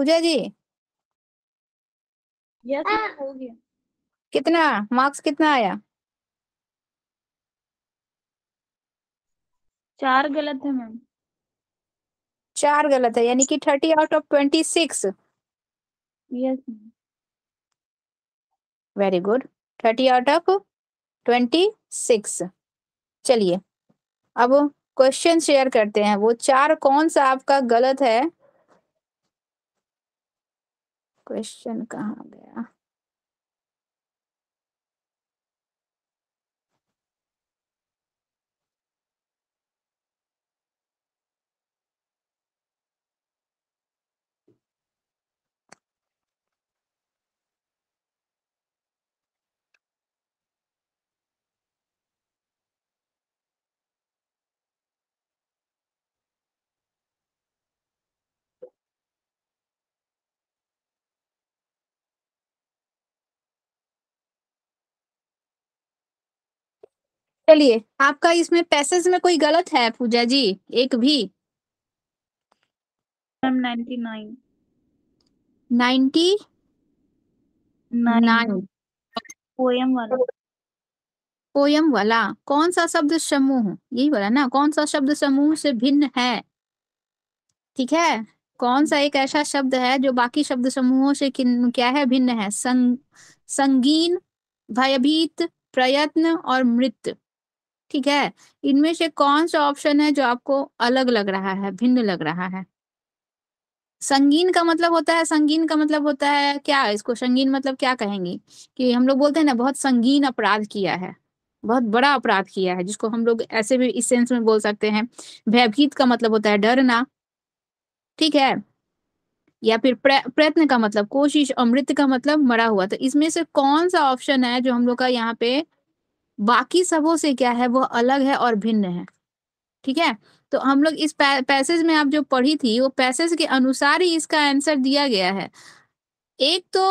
पूजा जी yes हो गया कितना मार्क्स कितना आया चार गलत है मैम चार गलत है यानी कि thirty out of twenty six yes very good thirty out of twenty six चलिए अब क्वेश्चन शेयर करते हैं वो चार कौन सा आपका गलत है क्वेश्चन कहाँ गया चलिए आपका इसमें पैसेज में कोई गलत है पूजा जी एक भी पोयम वाला पोयम वाला कौन सा शब्द समूह यही वाला ना कौन सा शब्द समूह से भिन्न है ठीक है कौन सा एक ऐसा शब्द है जो बाकी शब्द समूहों से क्या है भिन्न है संग, संगीन भयभीत प्रयत्न और मृत ठीक है इनमें से कौन सा ऑप्शन है जो आपको अलग लग रहा है भिन्न लग रहा है संगीन का मतलब होता है संगीन का मतलब होता है क्या इसको संगीन मतलब क्या कहेंगे कि हम लोग बोलते हैं ना बहुत संगीन अपराध किया है बहुत बड़ा अपराध किया है जिसको हम लोग ऐसे भी इस सेंस में बोल सकते हैं भयभीत का मतलब होता है डरना ठीक है या फिर प्रयत्न का मतलब कोशिश अमृत का मतलब मरा हुआ तो इसमें से कौन सा ऑप्शन है जो हम लोग का यहाँ पे बाकी सबों से क्या है वह अलग है और भिन्न है ठीक है तो हम लोग इस पैसेज में आप जो पढ़ी थी वो पैसेज के अनुसार ही इसका आंसर दिया गया है एक तो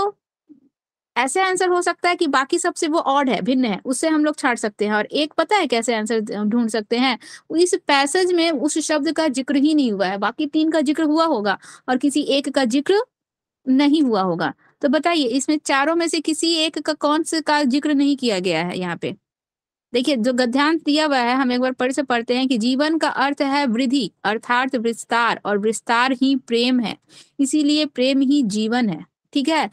ऐसे आंसर हो सकता है कि बाकी सबसे वो ऑड है भिन्न है उससे हम लोग छाट सकते हैं और एक पता है कैसे आंसर ढूंढ सकते हैं इस पैसेज में उस शब्द का जिक्र ही नहीं हुआ है बाकी तीन का जिक्र हुआ होगा और किसी एक का जिक्र नहीं हुआ होगा तो बताइए इसमें चारों में से किसी एक का कौन से का जिक्र नहीं किया गया है यहाँ पे देखिए जो गद्यांश दिया हुआ है हम एक बार पढ़ से पढ़ते हैं कि जीवन का अर्थ है वृद्धि अर्थात विस्तार और विस्तार ही प्रेम है इसीलिए प्रेम ही जीवन है ठीक है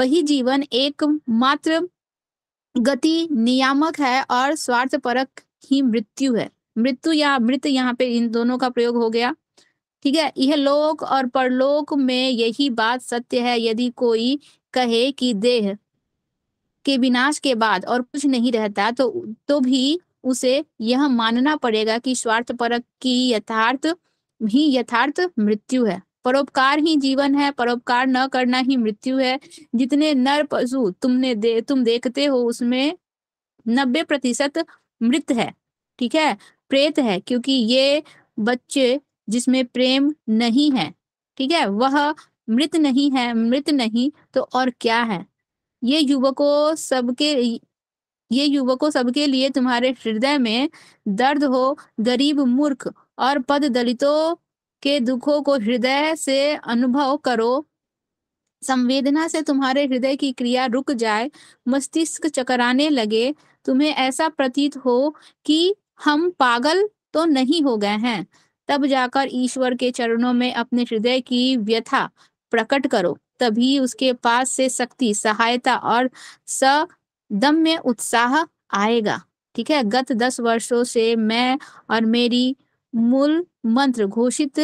वही जीवन एक मात्र गति नियामक है और स्वार्थ परक ही मृत्यु है मृत्यु या मृत यहाँ पे इन दोनों का प्रयोग हो गया ठीक है यह लोक और परलोक में यही बात सत्य है यदि कोई कहे कि देह के विनाश के बाद और कुछ नहीं रहता तो तो भी उसे यह मानना पड़ेगा कि स्वार्थ परक की यथार्थ ही यथार्थ मृत्यु है परोपकार ही जीवन है परोपकार न करना ही मृत्यु है जितने नर पशु तुमने दे, तुम देखते हो उसमें नब्बे प्रतिशत मृत है ठीक है प्रेत है क्योंकि ये बच्चे जिसमें प्रेम नहीं है ठीक है वह मृत नहीं है मृत नहीं तो और क्या है ये युवकों सबके ये युवकों सबके लिए तुम्हारे हृदय में दर्द हो गरीब मूर्ख और पद दलितों के दुखों को हृदय से अनुभव करो संवेदना से तुम्हारे हृदय की क्रिया रुक जाए मस्तिष्क चकराने लगे तुम्हें ऐसा प्रतीत हो कि हम पागल तो नहीं हो गए हैं तब जाकर ईश्वर के चरणों में अपने हृदय की व्यथा प्रकट करो तभी उसके पास से शक्ति सहायता और सदम्य उत्साह आएगा ठीक है गत दस वर्षों से मैं और मेरी मूल मंत्र घोषित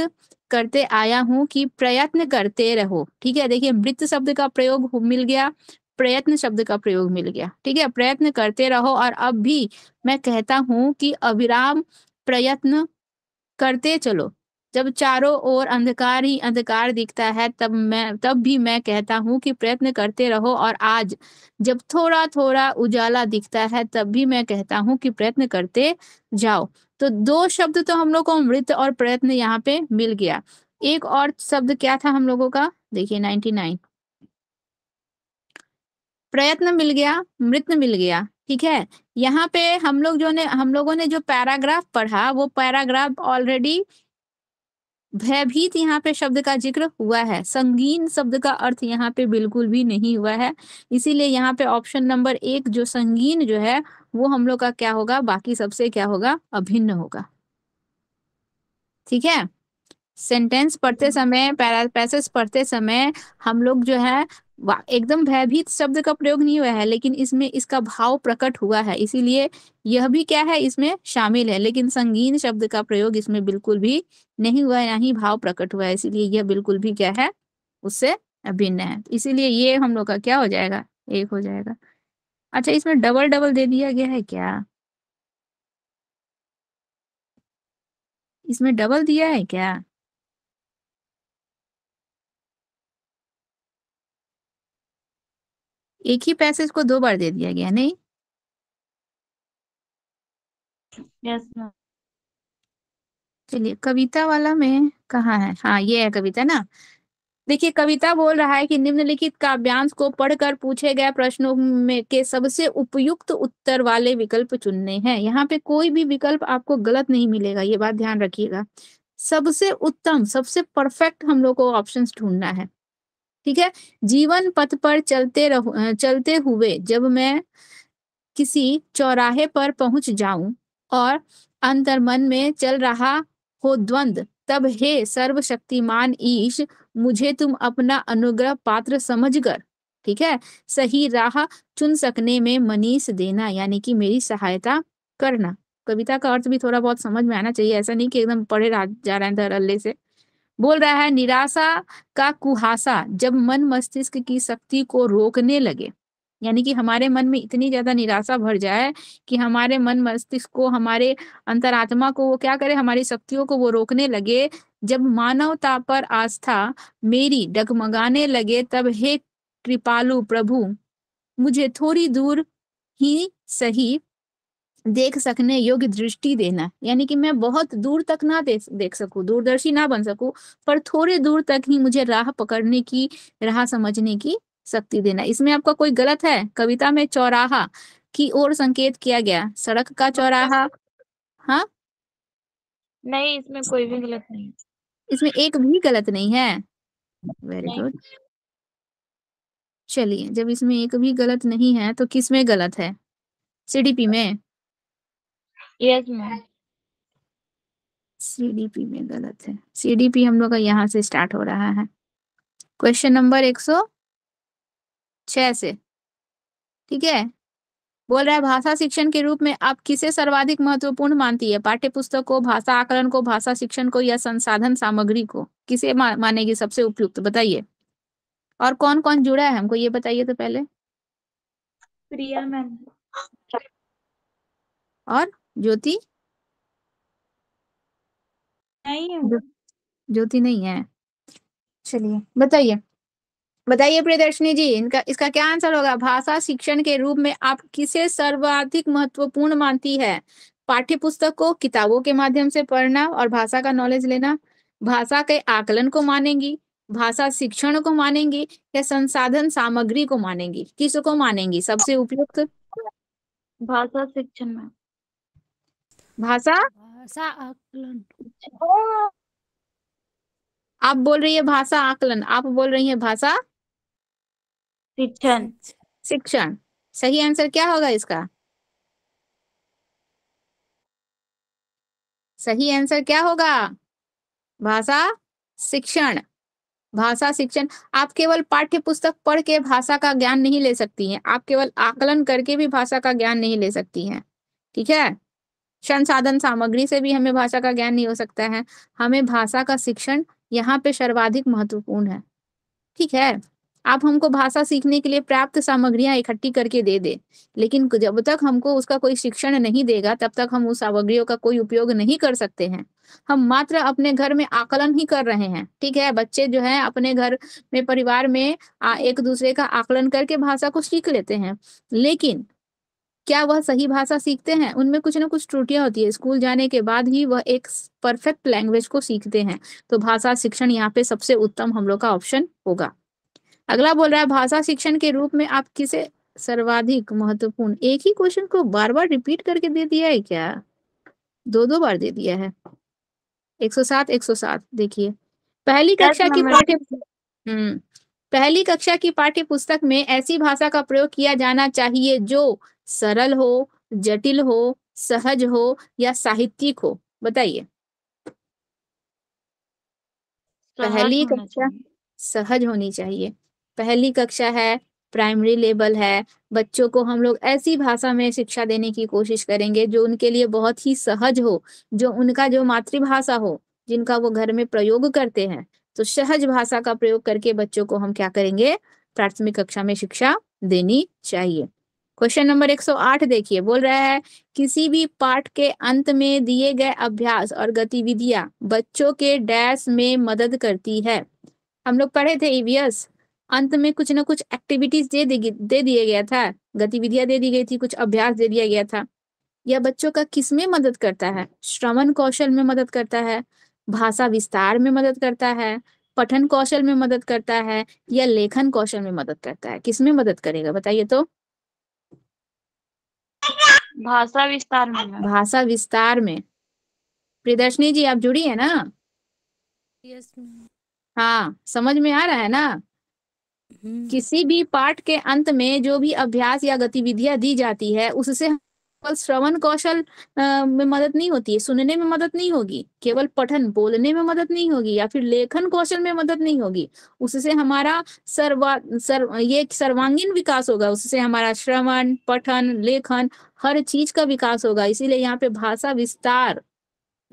करते आया हूं कि प्रयत्न करते रहो ठीक है देखिए मृत शब्द का प्रयोग मिल गया प्रयत्न शब्द का प्रयोग मिल गया ठीक है प्रयत्न करते रहो और अब भी मैं कहता हूं कि अविराम प्रयत्न करते चलो जब चारों ओर अंधकार ही अंधकार दिखता है तब मैं तब भी मैं कहता हूँ कि प्रयत्न करते रहो और आज जब थोड़ा थोड़ा उजाला दिखता है तब भी मैं कहता हूँ कि प्रयत्न करते जाओ तो दो शब्द तो हम लोग को मृत और प्रयत्न यहाँ पे मिल गया एक और शब्द क्या था हम लोगों का देखिए नाइनटी नाइन प्रयत्न मिल गया मृत मिल गया ठीक है यहाँ पे हम लोग जो ने हम लोगों ने जो पैराग्राफ पढ़ा वो पैराग्राफ ऑलरेडी भयभीत यहाँ पे शब्द का जिक्र हुआ है संगीन शब्द का अर्थ यहाँ पे बिल्कुल भी नहीं हुआ है इसीलिए यहाँ पे ऑप्शन नंबर एक जो संगीन जो है वो हम लोग का क्या होगा बाकी सबसे क्या होगा अभिन्न होगा ठीक है सेंटेंस पढ़ते समय पैसेज पढ़ते समय हम लोग जो है एकदम भयभीत शब्द का प्रयोग नहीं हुआ है लेकिन इसमें इसका भाव प्रकट हुआ है इसीलिए यह भी क्या है इसमें शामिल है लेकिन संगीन शब्द का प्रयोग इसमें बिल्कुल भी नहीं हुआ है ही भाव प्रकट हुआ है इसीलिए यह बिल्कुल भी क्या है उससे अभिन्न है इसीलिए ये हम लोग का क्या हो जाएगा एक हो जाएगा अच्छा इसमें डबल डबल दे दिया गया है क्या इसमें डबल दिया है क्या एक ही पैसेज को दो बार दे दिया गया नहीं yes, चलिए कविता वाला में कहा है हाँ ये है कविता ना देखिए कविता बोल रहा है कि निम्नलिखित काव्यांश को पढ़कर पूछे गए प्रश्नों में के सबसे उपयुक्त उत्तर वाले विकल्प चुनने हैं यहाँ पे कोई भी विकल्प आपको गलत नहीं मिलेगा ये बात ध्यान रखिएगा सबसे उत्तम सबसे परफेक्ट हम लोग को ऑप्शन ढूंढना है ठीक है जीवन पथ पर चलते रह चलते हुए जब मैं किसी चौराहे पर पहुंच जाऊं और अंतर मन में चल रहा हो द्वंद तब हे सर्वशक्तिमान ईश मुझे तुम अपना अनुग्रह पात्र समझकर ठीक है सही राह चुन सकने में मनीष देना यानी कि मेरी सहायता करना कविता का अर्थ भी थोड़ा बहुत समझ में आना चाहिए ऐसा नहीं कि एकदम पढ़े जा रहे हैं धरल्ले से बोल रहा है निराशा का कुहासा जब मन मस्तिष्क की शक्ति को रोकने लगे यानी कि हमारे मन में इतनी ज्यादा निराशा भर जाए कि हमारे मन मस्तिष्क को हमारे अंतरात्मा को वो क्या करे हमारी शक्तियों को वो रोकने लगे जब मानवता पर आस्था मेरी डगमगाने लगे तब हे कृपालु प्रभु मुझे थोड़ी दूर ही सही देख सकने योग्य दृष्टि देना यानी कि मैं बहुत दूर तक ना देख देख सकूं दूरदर्शी ना बन सकूं पर थोड़े दूर तक ही मुझे राह पकड़ने की राह समझने की शक्ति देना इसमें आपका कोई गलत है कविता में चौराहा की ओर संकेत किया गया सड़क का हाँ, चौराहा हाँ नहीं इसमें कोई भी गलत नहीं इसमें एक भी गलत नहीं है वेरी गुड चलिए जब इसमें एक भी गलत नहीं है तो किसमें गलत है सीडीपी में यस मैम सीडीपी में गलत है सीडीपी हम लोग का यहाँ से स्टार्ट हो रहा है क्वेश्चन नंबर एक सौ छह से ठीक है बोल रहा है भाषा शिक्षण के रूप में आप किसे सर्वाधिक महत्वपूर्ण मानती है पाठ्य पुस्तक को भाषा आकलन को भाषा शिक्षण को या संसाधन सामग्री को किसे मा, मानेगी सबसे उपयुक्त बताइए और कौन कौन जुड़ा है हमको ये बताइए तो पहले प्रिया मैम और ज्योति नहीं ज्योति नहीं है चलिए बताइए बताइए प्रियदर्शनी जी इनका इसका क्या आंसर होगा भाषा शिक्षण के रूप में आप किसे सर्वाधिक महत्वपूर्ण मानती है पाठ्य पुस्तक को किताबों के माध्यम से पढ़ना और भाषा का नॉलेज लेना भाषा के आकलन को मानेंगी भाषा शिक्षण को मानेंगी या संसाधन सामग्री को मानेंगी किसको मानेंगी सबसे उपयुक्त भाषा शिक्षण में भाषा भाषा आकलन आप बोल रही है भाषा आकलन आप बोल रही है भाषा शिक्षण शिक्षण सही आंसर क्या होगा इसका सही आंसर क्या होगा भाषा शिक्षण भाषा शिक्षण आप केवल पाठ्य पुस्तक पढ़ के भाषा का ज्ञान नहीं ले सकती हैं आप केवल आकलन करके भी भाषा का ज्ञान नहीं ले सकती हैं ठीक है संसाधन सामग्री से भी हमें भाषा का ज्ञान नहीं हो सकता है हमें भाषा का शिक्षण यहाँ पे सर्वाधिक महत्वपूर्ण है ठीक है आप हमको भाषा सीखने के लिए प्राप्त सामग्रियां इकट्ठी करके दे दे लेकिन जब तक हमको उसका कोई शिक्षण नहीं देगा तब तक हम उस सामग्रियों का कोई उपयोग नहीं कर सकते हैं हम मात्र अपने घर में आकलन ही कर रहे हैं ठीक है बच्चे जो है अपने घर में परिवार में एक दूसरे का आकलन करके भाषा को सीख लेते हैं लेकिन क्या वह सही भाषा सीखते हैं उनमें कुछ ना कुछ त्रुटियां होती है स्कूल जाने के बाद ही वह एक परफेक्ट लैंग्वेज को सीखते हैं तो भाषा शिक्षण यहाँ पे सबसे उत्तम हम लोग का ऑप्शन होगा अगला बोल रहा है भाषा शिक्षण के रूप में आप किसे सर्वाधिक महत्वपूर्ण एक ही क्वेश्चन को बार बार रिपीट करके दे दिया है क्या दो दो बार दे दिया है एक सौ सात एक सौ सात देखिए पहली कक्षा की पाठ्य हम्म पहली कक्षा की पाठ्य पुस्तक में ऐसी भाषा का प्रयोग किया जाना चाहिए जो सरल हो जटिल हो सहज हो या साहित्यिक हो बताइए पहली कक्षा सहज होनी चाहिए पहली कक्षा है प्राइमरी लेवल है बच्चों को हम लोग ऐसी भाषा में शिक्षा देने की कोशिश करेंगे जो उनके लिए बहुत ही सहज हो जो उनका जो मातृभाषा हो जिनका वो घर में प्रयोग करते हैं तो सहज भाषा का प्रयोग करके बच्चों को हम क्या करेंगे प्राथमिक कक्षा में शिक्षा देनी चाहिए क्वेश्चन नंबर 108 देखिए बोल रहा है किसी भी पाठ के अंत में दिए गए अभ्यास और गतिविधियां बच्चों के डैश में मदद करती है हम लोग पढ़े थे ईवीएस अंत में कुछ ना कुछ एक्टिविटीज दे दे दिया गया था गतिविधियां दे दी गई थी कुछ अभ्यास दे दिया गया था यह बच्चों का किस में मदद करता है श्रवण कौशल में मदद करता है भाषा विस्तार में मदद करता है पठन कौशल में मदद करता है या लेखन कौशल में मदद करता है किस में मदद करेगा बताइए तो भाषा विस्तार में भाषा विस्तार में प्रदर्शनी जी आप जुड़ी है ना yes, हाँ समझ में आ रहा है ना हम्म। किसी भी पाठ के अंत में जो भी अभ्यास या गतिविधियां दी जाती है उससे केवल श्रवण कौशल में मदद नहीं होती है सुनने में मदद नहीं होगी केवल पठन बोलने में मदद नहीं होगी या फिर लेखन कौशल में मदद नहीं होगी उससे हमारा सर्वा सर, ये सर्वांगीण विकास होगा उससे हमारा श्रवण पठन लेखन हर चीज का विकास होगा इसीलिए यहाँ पे भाषा विस्तार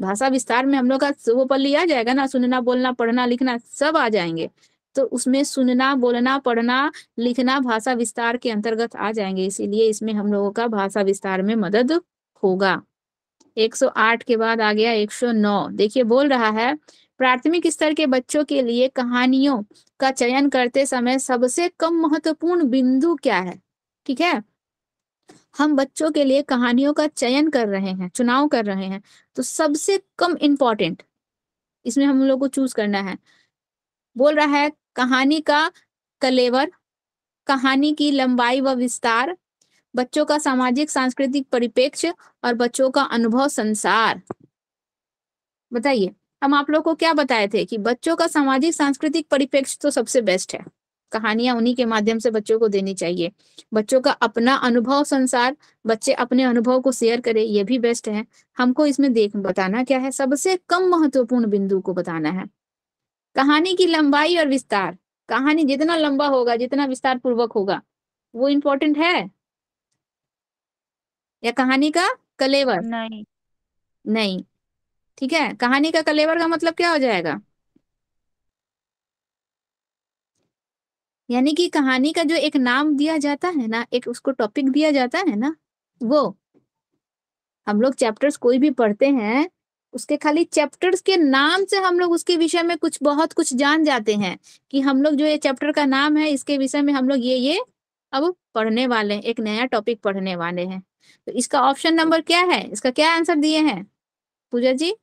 भाषा विस्तार में हम लोग का वो पल्ली आ जाएगा ना सुनना बोलना पढ़ना लिखना सब आ जाएंगे तो उसमें सुनना बोलना पढ़ना लिखना भाषा विस्तार के अंतर्गत आ जाएंगे इसीलिए इसमें हम लोगों का भाषा विस्तार में मदद होगा 108 के बाद आ गया 109 देखिए बोल रहा है प्राथमिक स्तर के बच्चों के लिए कहानियों का चयन करते समय सबसे कम महत्वपूर्ण बिंदु क्या है ठीक है हम बच्चों के लिए कहानियों का चयन कर रहे हैं चुनाव कर रहे हैं तो सबसे कम इंपॉर्टेंट इसमें हम लोग को चूज करना है बोल रहा है कहानी का कलेवर कहानी की लंबाई व विस्तार बच्चों का सामाजिक सांस्कृतिक परिपेक्ष और बच्चों का अनुभव संसार बताइए हम आप लोग को क्या बताए थे कि बच्चों का सामाजिक सांस्कृतिक परिप्रेक्ष्य तो सबसे बेस्ट है कहानियां उन्हीं के माध्यम से बच्चों को देनी चाहिए बच्चों का अपना अनुभव संसार बच्चे अपने अनुभव को शेयर करें ये भी बेस्ट है हमको इसमें देख बताना क्या है सबसे कम महत्वपूर्ण बिंदु को बताना है कहानी की लंबाई और विस्तार कहानी जितना लंबा होगा जितना विस्तार पूर्वक होगा वो इम्पोर्टेंट है या कहानी का कलेवर नहीं नहीं ठीक है कहानी का कलेवर का मतलब क्या हो जाएगा यानी कि कहानी का जो एक नाम दिया जाता है ना एक उसको टॉपिक दिया जाता है ना वो हम लोग चैप्टर्स कोई भी पढ़ते हैं उसके खाली चैप्टर्स के नाम से हम लोग उसके विषय में कुछ बहुत कुछ जान जाते हैं कि हम लोग जो ये चैप्टर का नाम है इसके विषय में हम लोग ये ये अब पढ़ने वाले हैं एक नया टॉपिक पढ़ने वाले हैं तो इसका ऑप्शन नंबर क्या है इसका क्या आंसर दिए हैं पूजा जी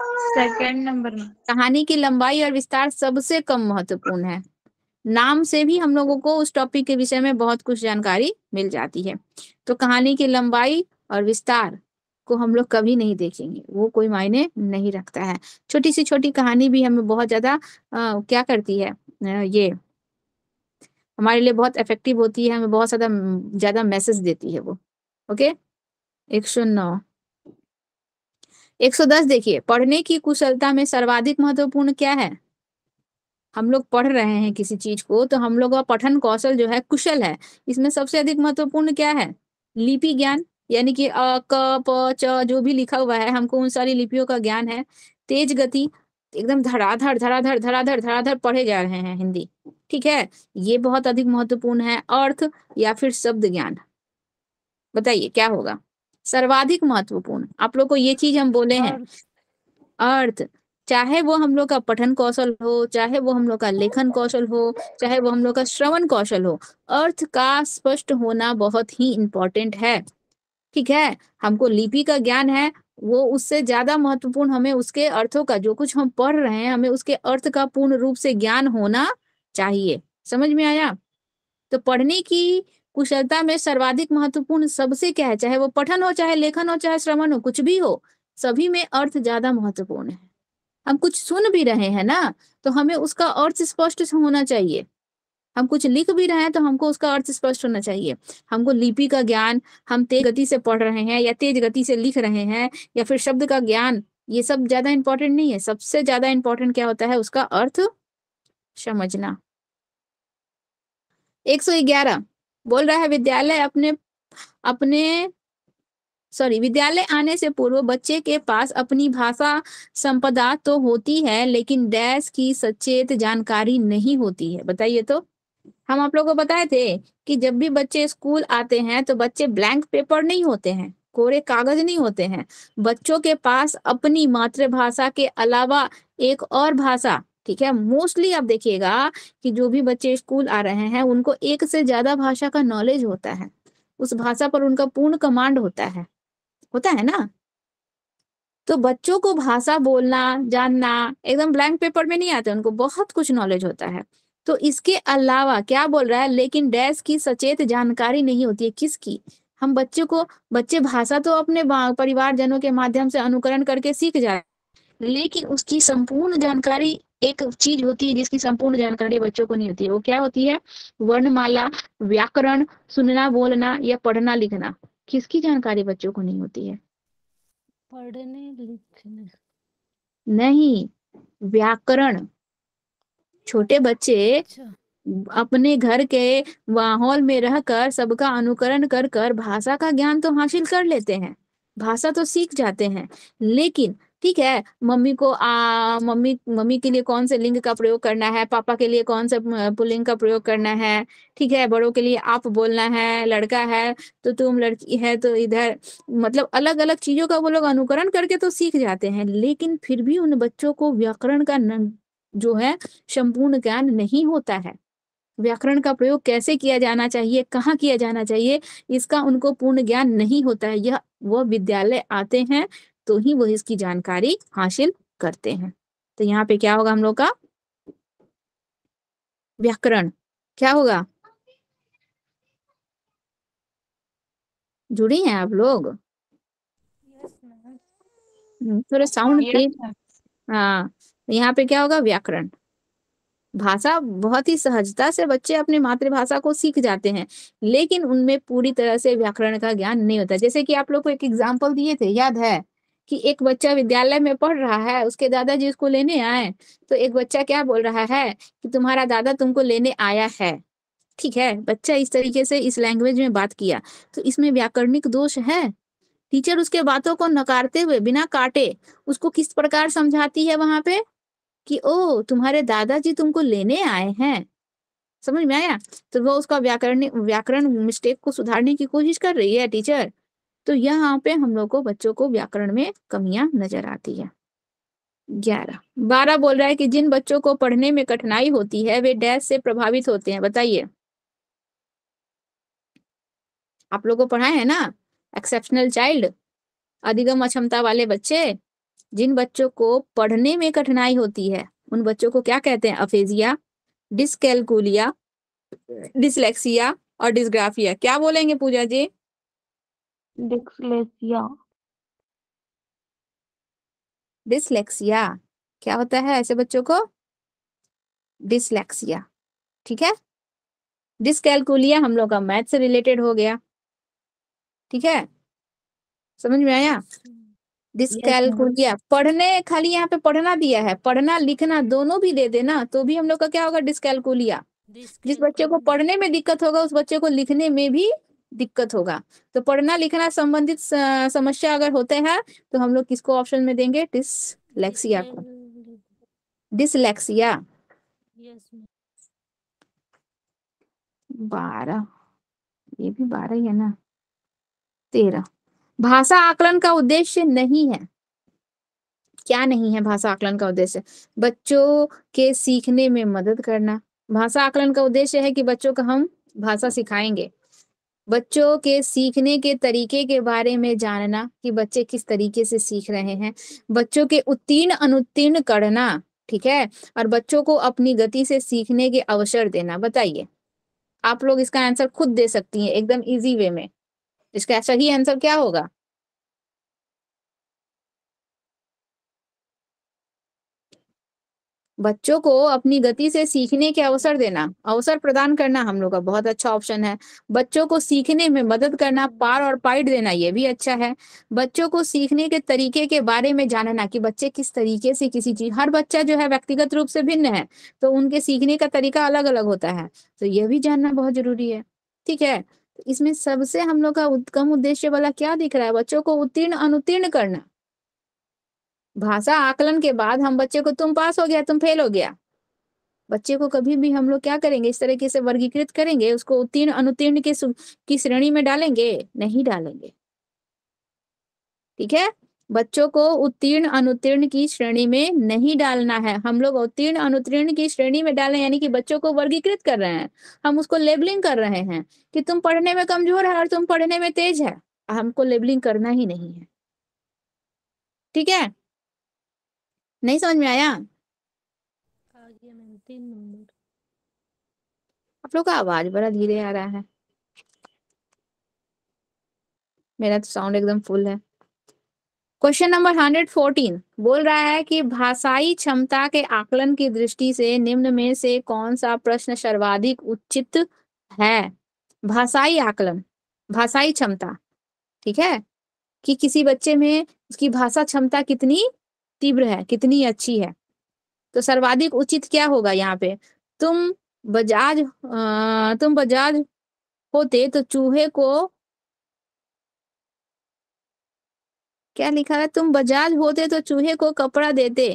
सेकंड नंबर कहानी की लंबाई और विस्तार सबसे कम महत्वपूर्ण है नाम से भी हम लोगों को उस टॉपिक के विषय में बहुत कुछ जानकारी मिल जाती है तो कहानी की लंबाई और विस्तार को हम लोग कभी नहीं देखेंगे वो कोई मायने नहीं रखता है छोटी सी छोटी कहानी भी हमें बहुत ज्यादा क्या करती है ये हमारे लिए बहुत इफेक्टिव होती है हमें बहुत ज्यादा ज्यादा मैसेज देती है वो ओके एक सौ नौ एक सौ दस देखिए पढ़ने की कुशलता में सर्वाधिक महत्वपूर्ण क्या है हम लोग पढ़ रहे हैं किसी चीज को तो हम लोग का पठन कौशल जो है कुशल है इसमें सबसे अधिक महत्वपूर्ण क्या है लिपि ज्ञान यानी कि अ क प च जो भी लिखा हुआ है हमको उन सारी लिपियों का ज्ञान है तेज गति एकदम धड़ाधड़ धड़ाधड़ धड़ाधड़ धड़ाधड़ पढ़े जा रहे हैं हिंदी ठीक है ये बहुत अधिक महत्वपूर्ण है अर्थ या फिर शब्द ज्ञान बताइए क्या होगा सर्वाधिक महत्वपूर्ण आप लोग को ये चीज हम बोले हैं अर्थ चाहे वो हम लोग का पठन कौशल हो चाहे वो हम लोग का लेखन कौशल हो चाहे वो हम लोग का श्रवण कौशल हो अर्थ का स्पष्ट होना बहुत ही इंपॉर्टेंट है ठीक है हमको लिपि का ज्ञान है वो उससे ज्यादा महत्वपूर्ण हमें उसके अर्थों का जो कुछ हम पढ़ रहे हैं हमें उसके अर्थ का पूर्ण रूप से ज्ञान होना चाहिए समझ में आया तो पढ़ने की कुशलता में सर्वाधिक महत्वपूर्ण सबसे क्या है चाहे वो पठन हो चाहे लेखन हो चाहे श्रवण हो कुछ भी हो सभी में अर्थ ज्यादा महत्वपूर्ण है हम कुछ सुन भी रहे हैं ना तो हमें उसका अर्थ स्पष्ट होना चाहिए हम कुछ लिख भी रहे हैं तो हमको उसका अर्थ स्पष्ट होना चाहिए हमको लिपि का ज्ञान हम तेज गति से पढ़ रहे हैं या तेज गति से लिख रहे हैं या फिर शब्द का ज्ञान ये सब ज्यादा इंपॉर्टेंट नहीं है सबसे ज्यादा इंपॉर्टेंट क्या होता है उसका अर्थ समझना 111 बोल रहा है विद्यालय अपने अपने सॉरी विद्यालय आने से पूर्व बच्चे के पास अपनी भाषा संपदा तो होती है लेकिन डैश की सचेत जानकारी नहीं होती है बताइए तो हम आप लोगों को बताए थे कि जब भी बच्चे स्कूल आते हैं तो बच्चे ब्लैंक पेपर नहीं होते हैं कोरे कागज नहीं होते हैं बच्चों के पास अपनी मातृभाषा के अलावा एक और भाषा ठीक है मोस्टली आप देखिएगा कि जो भी बच्चे स्कूल आ रहे हैं उनको एक से ज्यादा भाषा का नॉलेज होता है उस भाषा पर उनका पूर्ण कमांड होता है होता है ना तो बच्चों को भाषा बोलना जानना एकदम ब्लैंक पेपर में नहीं आते उनको बहुत कुछ नॉलेज होता है तो इसके अलावा क्या बोल रहा है लेकिन डैश की सचेत जानकारी नहीं होती है किसकी हम बच्चों को बच्चे भाषा तो अपने परिवार जनों के माध्यम से अनुकरण करके सीख जाए लेकिन उसकी संपूर्ण जानकारी एक चीज होती है जिसकी संपूर्ण जानकारी बच्चों को नहीं होती है वो क्या होती है वर्णमाला व्याकरण सुनना बोलना या पढ़ना लिखना किसकी जानकारी बच्चों को नहीं होती है पढ़ने लिखने नहीं व्याकरण छोटे बच्चे अच्छा। अपने घर के माहौल में रहकर सबका अनुकरण कर कर भाषा का ज्ञान तो हासिल कर लेते हैं भाषा तो सीख जाते हैं लेकिन ठीक है मम्मी को आ मम्मी मम्मी के लिए कौन से लिंग का प्रयोग करना है पापा के लिए कौन सा पुलिंग का प्रयोग करना है ठीक है बड़ों के लिए आप बोलना है लड़का है तो तुम लड़की है तो इधर मतलब अलग अलग चीजों का वो लोग अनुकरण करके तो सीख जाते हैं लेकिन फिर भी उन बच्चों को व्याकरण का जो है संपूर्ण ज्ञान नहीं होता है व्याकरण का प्रयोग कैसे किया जाना चाहिए कहाँ किया जाना चाहिए इसका उनको पूर्ण ज्ञान नहीं होता है यह वह विद्यालय आते हैं तो ही वह इसकी जानकारी हासिल करते हैं तो यहाँ पे क्या होगा हम लोग का व्याकरण क्या होगा जुड़ी हैं आप लोग हम्म, थोड़ा साउंड हाँ यहाँ पे क्या होगा व्याकरण भाषा बहुत ही सहजता से बच्चे अपनी मातृभाषा को सीख जाते हैं लेकिन उनमें पूरी तरह से व्याकरण का ज्ञान नहीं होता जैसे कि आप लोग को एक एग्जाम्पल दिए थे याद है कि एक बच्चा विद्यालय में पढ़ रहा है उसके दादाजी उसको लेने आए तो एक बच्चा क्या बोल रहा है कि तुम्हारा दादा तुमको लेने आया है ठीक है बच्चा इस तरीके से इस लैंग्वेज में बात किया तो इसमें व्याकरणिक दोष है टीचर उसके बातों को नकारते हुए बिना काटे उसको किस प्रकार समझाती है वहां पे कि ओ तुम्हारे दादाजी तुमको लेने आए हैं समझ में आया तो वो उसका व्याकरण व्याकरण मिस्टेक को सुधारने की कोशिश कर रही है टीचर तो यहाँ पे हम लोग को बच्चों को व्याकरण में कमियां नजर आती है ग्यारह बारह बोल रहा है कि जिन बच्चों को पढ़ने में कठिनाई होती है वे डैश से प्रभावित होते हैं बताइए आप लोगों को पढ़ाए है ना एक्सेप्शनल चाइल्ड अधिगम अक्षमता वाले बच्चे जिन बच्चों को पढ़ने में कठिनाई होती है उन बच्चों को क्या कहते हैं अफेजिया डिस्कैलकुलिया डिसलेक्सिया और डिसग्राफिया क्या बोलेंगे पूजा जी डिसलेक्सिया डिसलेक्सिया क्या होता है ऐसे बच्चों को डिसलेक्सिया ठीक है डिसकैलकुलिया हम लोग का मैथ से रिलेटेड हो गया ठीक है समझ में आया कैल कैलकुलिया पढ़ने खाली यहाँ पे पढ़ना दिया है पढ़ना लिखना दोनों भी दे देना तो भी हम लोग का क्या होगा डिसकैलकुलिया जिस बच्चे को पढ़ने में दिक्कत होगा उस बच्चे को लिखने में भी दिक्कत होगा तो पढ़ना लिखना संबंधित समस्या अगर होते हैं तो हम लोग किसको ऑप्शन में देंगे डिसलेक्सिया को डिसलेक्सिया बारह ये भी बारह ही है ना तेरह भाषा आकलन का उद्देश्य नहीं है क्या नहीं है भाषा आकलन का उद्देश्य बच्चों के सीखने में मदद करना भाषा आकलन का उद्देश्य है कि बच्चों को हम भाषा सिखाएंगे बच्चों के सीखने के तरीके के बारे में जानना कि बच्चे किस तरीके से सीख रहे हैं बच्चों के उत्तीर्ण अनुत्तीर्ण करना ठीक है और बच्चों को अपनी गति से सीखने के अवसर देना बताइए आप लोग इसका आंसर खुद दे सकती हैं एकदम इजी वे में इसका सही आंसर क्या होगा बच्चों को अपनी गति से सीखने के अवसर देना अवसर प्रदान करना हम लोग का बहुत अच्छा ऑप्शन है बच्चों को सीखने में मदद करना पार और पाइट देना ये भी अच्छा है बच्चों को सीखने के तरीके के बारे में जानना कि बच्चे किस तरीके से किसी चीज हर बच्चा जो है व्यक्तिगत रूप से भिन्न है तो उनके सीखने का तरीका अलग अलग होता है तो यह भी जानना बहुत जरूरी है ठीक है तो इसमें सबसे हम लोग का उद्गम उद्देश्य वाला क्या दिख रहा है बच्चों को उत्तीर्ण अनुत्तीर्ण करना भाषा आकलन के बाद हम बच्चे को तुम पास हो गया तुम फेल हो गया बच्चे को कभी भी हम लोग क्या करेंगे इस तरीके से वर्गीकृत करेंगे उसको उत्तीर्ण अनुत्तीर्ण के की श्रेणी में डालेंगे नहीं डालेंगे ठीक है बच्चों को उत्तीर्ण अनुत्तीर्ण की श्रेणी में नहीं डालना है हम लोग उत्तीर्ण अनुत्तीर्ण की श्रेणी में डालें यानी कि बच्चों को वर्गीकृत कर रहे हैं हम उसको लेबलिंग कर रहे हैं कि तुम पढ़ने में कमजोर है और तुम पढ़ने में तेज है हमको लेबलिंग करना ही नहीं है ठीक है नहीं समझ में आया आप लोग का आवाज बड़ा धीरे आ रहा है मेरा तो साउंड एकदम फुल है क्वेश्चन नंबर 114 बोल रहा है कि भाषाई क्षमता के आकलन की दृष्टि से निम्न में से कौन सा प्रश्न सर्वाधिक उचित है भाषाई आकलन भाषाई क्षमता ठीक है कि किसी बच्चे में उसकी भाषा क्षमता कितनी तीव्र है कितनी अच्छी है तो सर्वाधिक उचित क्या होगा यहाँ पे तुम बजाज तुम बजाज होते तो चूहे को क्या लिखा है तुम बजाज होते तो चूहे को कपड़ा देते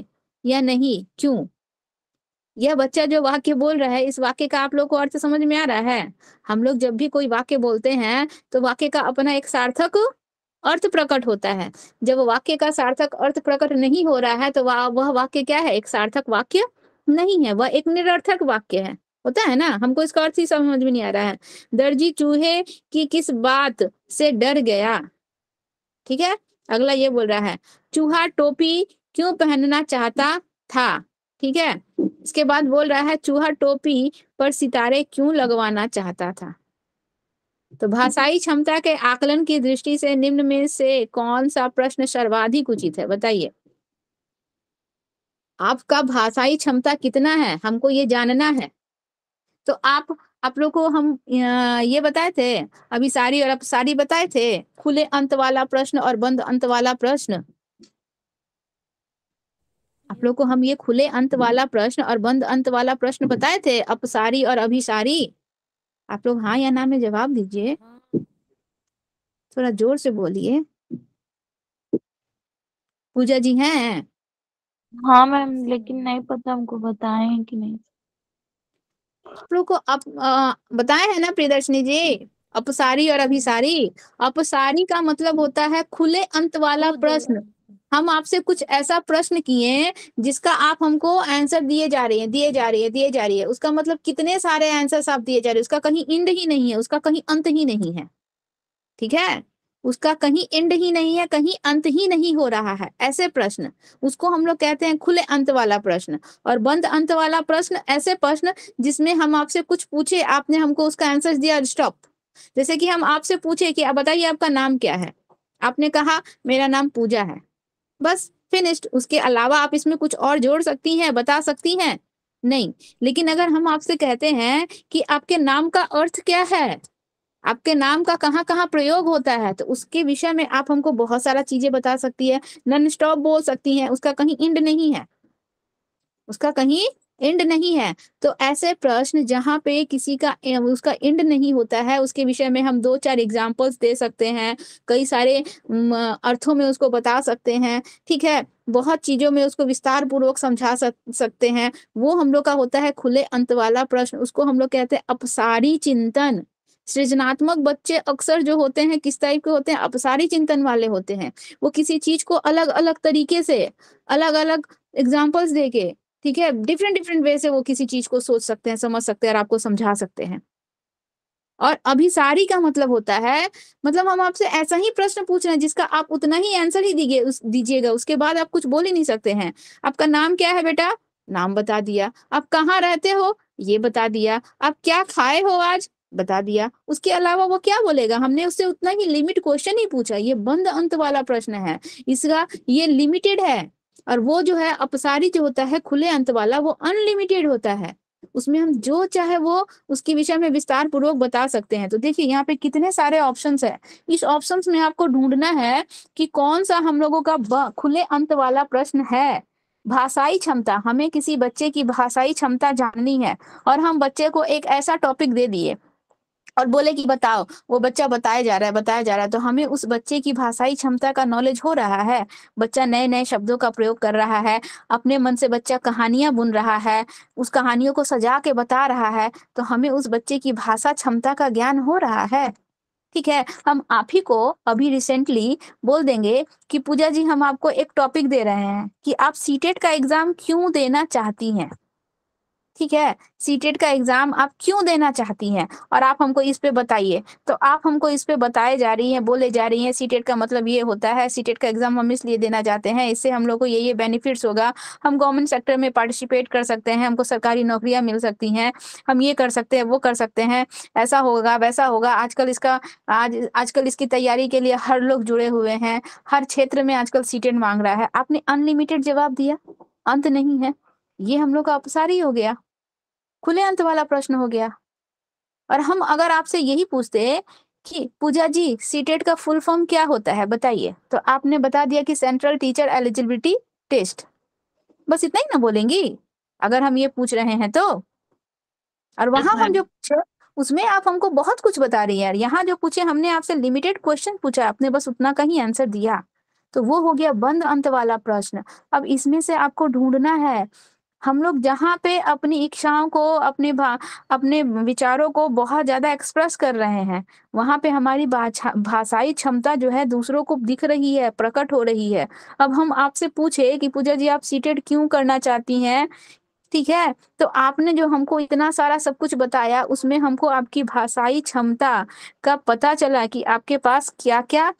या नहीं क्यों यह बच्चा जो वाक्य बोल रहा है इस वाक्य का आप लोग को अर्थ समझ में आ रहा है हम लोग जब भी कोई वाक्य बोलते हैं तो वाक्य का अपना एक सार्थक अर्थ प्रकट होता है जब वाक्य का सार्थक अर्थ प्रकट नहीं हो रहा है तो वह वा, वाक्य क्या है एक सार्थक वाक्य नहीं है वह एक निरर्थक वाक्य है होता है ना हमको इसका अर्थ ही समझ में नहीं आ रहा है दर्जी चूहे की किस बात से डर गया ठीक है अगला ये बोल रहा है चूहा टोपी क्यों पहनना चाहता था ठीक है इसके बाद बोल रहा है चूहा टोपी पर सितारे क्यों लगवाना चाहता था तो भाषाई क्षमता के आकलन की दृष्टि से निम्न में से कौन सा प्रश्न सर्वाधिक उचित है बताइए आपका भाषाई क्षमता कितना है हमको ये जानना है तो आप आप लोग को हम ये बताए थे अभी सारी और सारी बताए थे खुले अंत वाला प्रश्न और बंद अंत वाला प्रश्न आप लोग को हम ये खुले अंत वाला प्रश्न और बंद अंत वाला प्रश्न बताए थे अपसारी और अभिसारी आप लोग हाँ या ना में जवाब दीजिए थोड़ा जोर से बोलिए पूजा जी हैं हाँ मैम लेकिन नहीं पता हमको बताए कि नहीं आप लोग को अप, बताए है ना प्रियदर्शनी जी अपसारी और अभिसारी अपसारी का मतलब होता है खुले अंत वाला प्रश्न हम आपसे कुछ ऐसा प्रश्न किए जिसका आप हमको आंसर दिए जा रहे हैं दिए जा रहे हैं दिए जा रही है उसका मतलब कितने सारे आंसर आप दिए जा रहे हैं उसका कहीं इंड ही नहीं है उसका कहीं अंत ही नहीं है ठीक है उसका कहीं एंड ही नहीं है कहीं अंत ही नहीं हो रहा है ऐसे प्रश्न उसको हम लोग कहते हैं खुले अंत वाला प्रश्न और बंद अंत वाला प्रश्न ऐसे प्रश्न जिसमें हम आपसे कुछ पूछे आपने हमको उसका आंसर दिया स्टॉप जैसे कि हम आपसे पूछे कि आप बताइए आपका नाम क्या है आपने कहा मेरा नाम पूजा है बस फिनिश्ड उसके अलावा आप इसमें कुछ और जोड़ सकती हैं बता सकती हैं नहीं लेकिन अगर हम आपसे कहते हैं कि आपके नाम का अर्थ क्या है आपके नाम का कहाँ कहाँ प्रयोग होता है तो उसके विषय में आप हमको बहुत सारा चीजें बता सकती है नन स्टॉप बोल सकती है उसका कहीं इंड नहीं है उसका कहीं इंड नहीं है तो ऐसे प्रश्न जहाँ पे किसी का उसका इंड नहीं होता है उसके विषय में हम दो चार एग्जाम्पल्स दे सकते हैं कई सारे अर्थों में उसको बता सकते हैं ठीक है बहुत चीजों में उसको विस्तार पूर्वक समझा सक, सकते हैं वो हम लोग का होता है खुले अंत वाला प्रश्न उसको हम लोग कहते हैं अपसारी चिंतन सृजनात्मक बच्चे अक्सर जो होते हैं किस टाइप के होते हैं अपसारी चिंतन वाले होते हैं वो किसी चीज को अलग अलग तरीके से अलग अलग एग्जाम्पल्स दे के ठीक है डिफरेंट डिफरेंट वे से वो किसी चीज को सोच सकते हैं समझ सकते हैं और आपको समझा सकते हैं और अभिसारी का मतलब होता है मतलब हम आपसे ऐसा ही प्रश्न पूछ रहे हैं जिसका आप उतना ही आंसर ही दीजिए उस, दीजिएगा उसके बाद आप कुछ बोल ही नहीं सकते हैं आपका नाम क्या है बेटा नाम बता दिया आप कहाँ रहते हो ये बता दिया आप क्या खाए हो आज बता दिया उसके अलावा वो क्या बोलेगा हमने उससे उतना ही लिमिट क्वेश्चन ही पूछा ये बंद अंत वाला प्रश्न है इसका ये लिमिटेड है और वो जो है अपसारी जो होता है खुले अंत वाला वो अनलिमिटेड होता है उसमें हम जो चाहे वो उसके विषय में विस्तार पूर्वक बता सकते हैं तो देखिए यहाँ पे कितने सारे ऑप्शंस है इस ऑप्शंस में आपको ढूंढना है कि कौन सा हम लोगों का खुले अंत वाला प्रश्न है भाषाई क्षमता हमें किसी बच्चे की भाषाई क्षमता जाननी है और हम बच्चे को एक ऐसा टॉपिक दे दिए और बोले कि बताओ वो बच्चा बताया जा रहा है बताया जा रहा है तो हमें उस बच्चे की भाषाई क्षमता का नॉलेज हो रहा है बच्चा नए नए शब्दों का प्रयोग कर रहा है अपने मन से बच्चा कहानियां बुन रहा है उस कहानियों को सजा के बता रहा है तो हमें उस बच्चे की भाषा क्षमता का ज्ञान हो रहा है ठीक है हम आप ही को अभी रिसेंटली बोल देंगे कि पूजा जी हम आपको एक टॉपिक दे रहे हैं कि आप सीटेट e का एग्जाम क्यों देना चाहती हैं ठीक है सीटेट e का एग्जाम आप क्यों देना चाहती हैं और आप हमको इस पे बताइए तो आप हमको इस पे बताए जा रही हैं बोले जा रही हैं सीटेट e का मतलब ये होता है सीटेट e का एग्जाम हम इसलिए देना चाहते हैं इससे हम लोग को ये ये बेनिफिट्स होगा हम गवर्नमेंट सेक्टर में पार्टिसिपेट कर सकते हैं हमको सरकारी नौकरियां मिल सकती हैं हम ये कर सकते हैं वो कर सकते हैं ऐसा होगा वैसा होगा आजकल इसका आज आजकल इसकी तैयारी के लिए हर लोग जुड़े हुए हैं हर क्षेत्र में आजकल सीटेट मांग रहा है आपने अनलिमिटेड जवाब दिया अंत नहीं है ये हम लोग का अपसार ही हो गया खुले अंत वाला प्रश्न हो गया और हम अगर आपसे यही पूछते कि पूजा जी सीटेट e का फुल फॉर्म क्या होता है बताइए तो आपने बता दिया कि सेंट्रल टीचर एलिजिबिलिटी टेस्ट बस इतना ही ना बोलेंगी अगर हम ये पूछ रहे हैं तो और वहां हम जो उसमें आप हमको बहुत कुछ बता रही है यहाँ जो पूछे हमने आपसे लिमिटेड क्वेश्चन पूछा आपने बस उतना का ही आंसर दिया तो वो हो गया बंद अंत वाला प्रश्न अब इसमें से आपको ढूंढना है हम लोग जहाँ पे अपनी इच्छाओं को अपने अपने विचारों को बहुत ज्यादा एक्सप्रेस कर रहे हैं वहां पे हमारी भाषाई क्षमता जो है दूसरों को दिख रही है प्रकट हो रही है अब हम आपसे पूछे कि पूजा जी आप सीटेड क्यों करना चाहती हैं ठीक है तो आपने जो हमको इतना सारा सब कुछ बताया उसमें हमको आपकी भाषाई क्षमता का पता चला कि आपके पास क्या क्या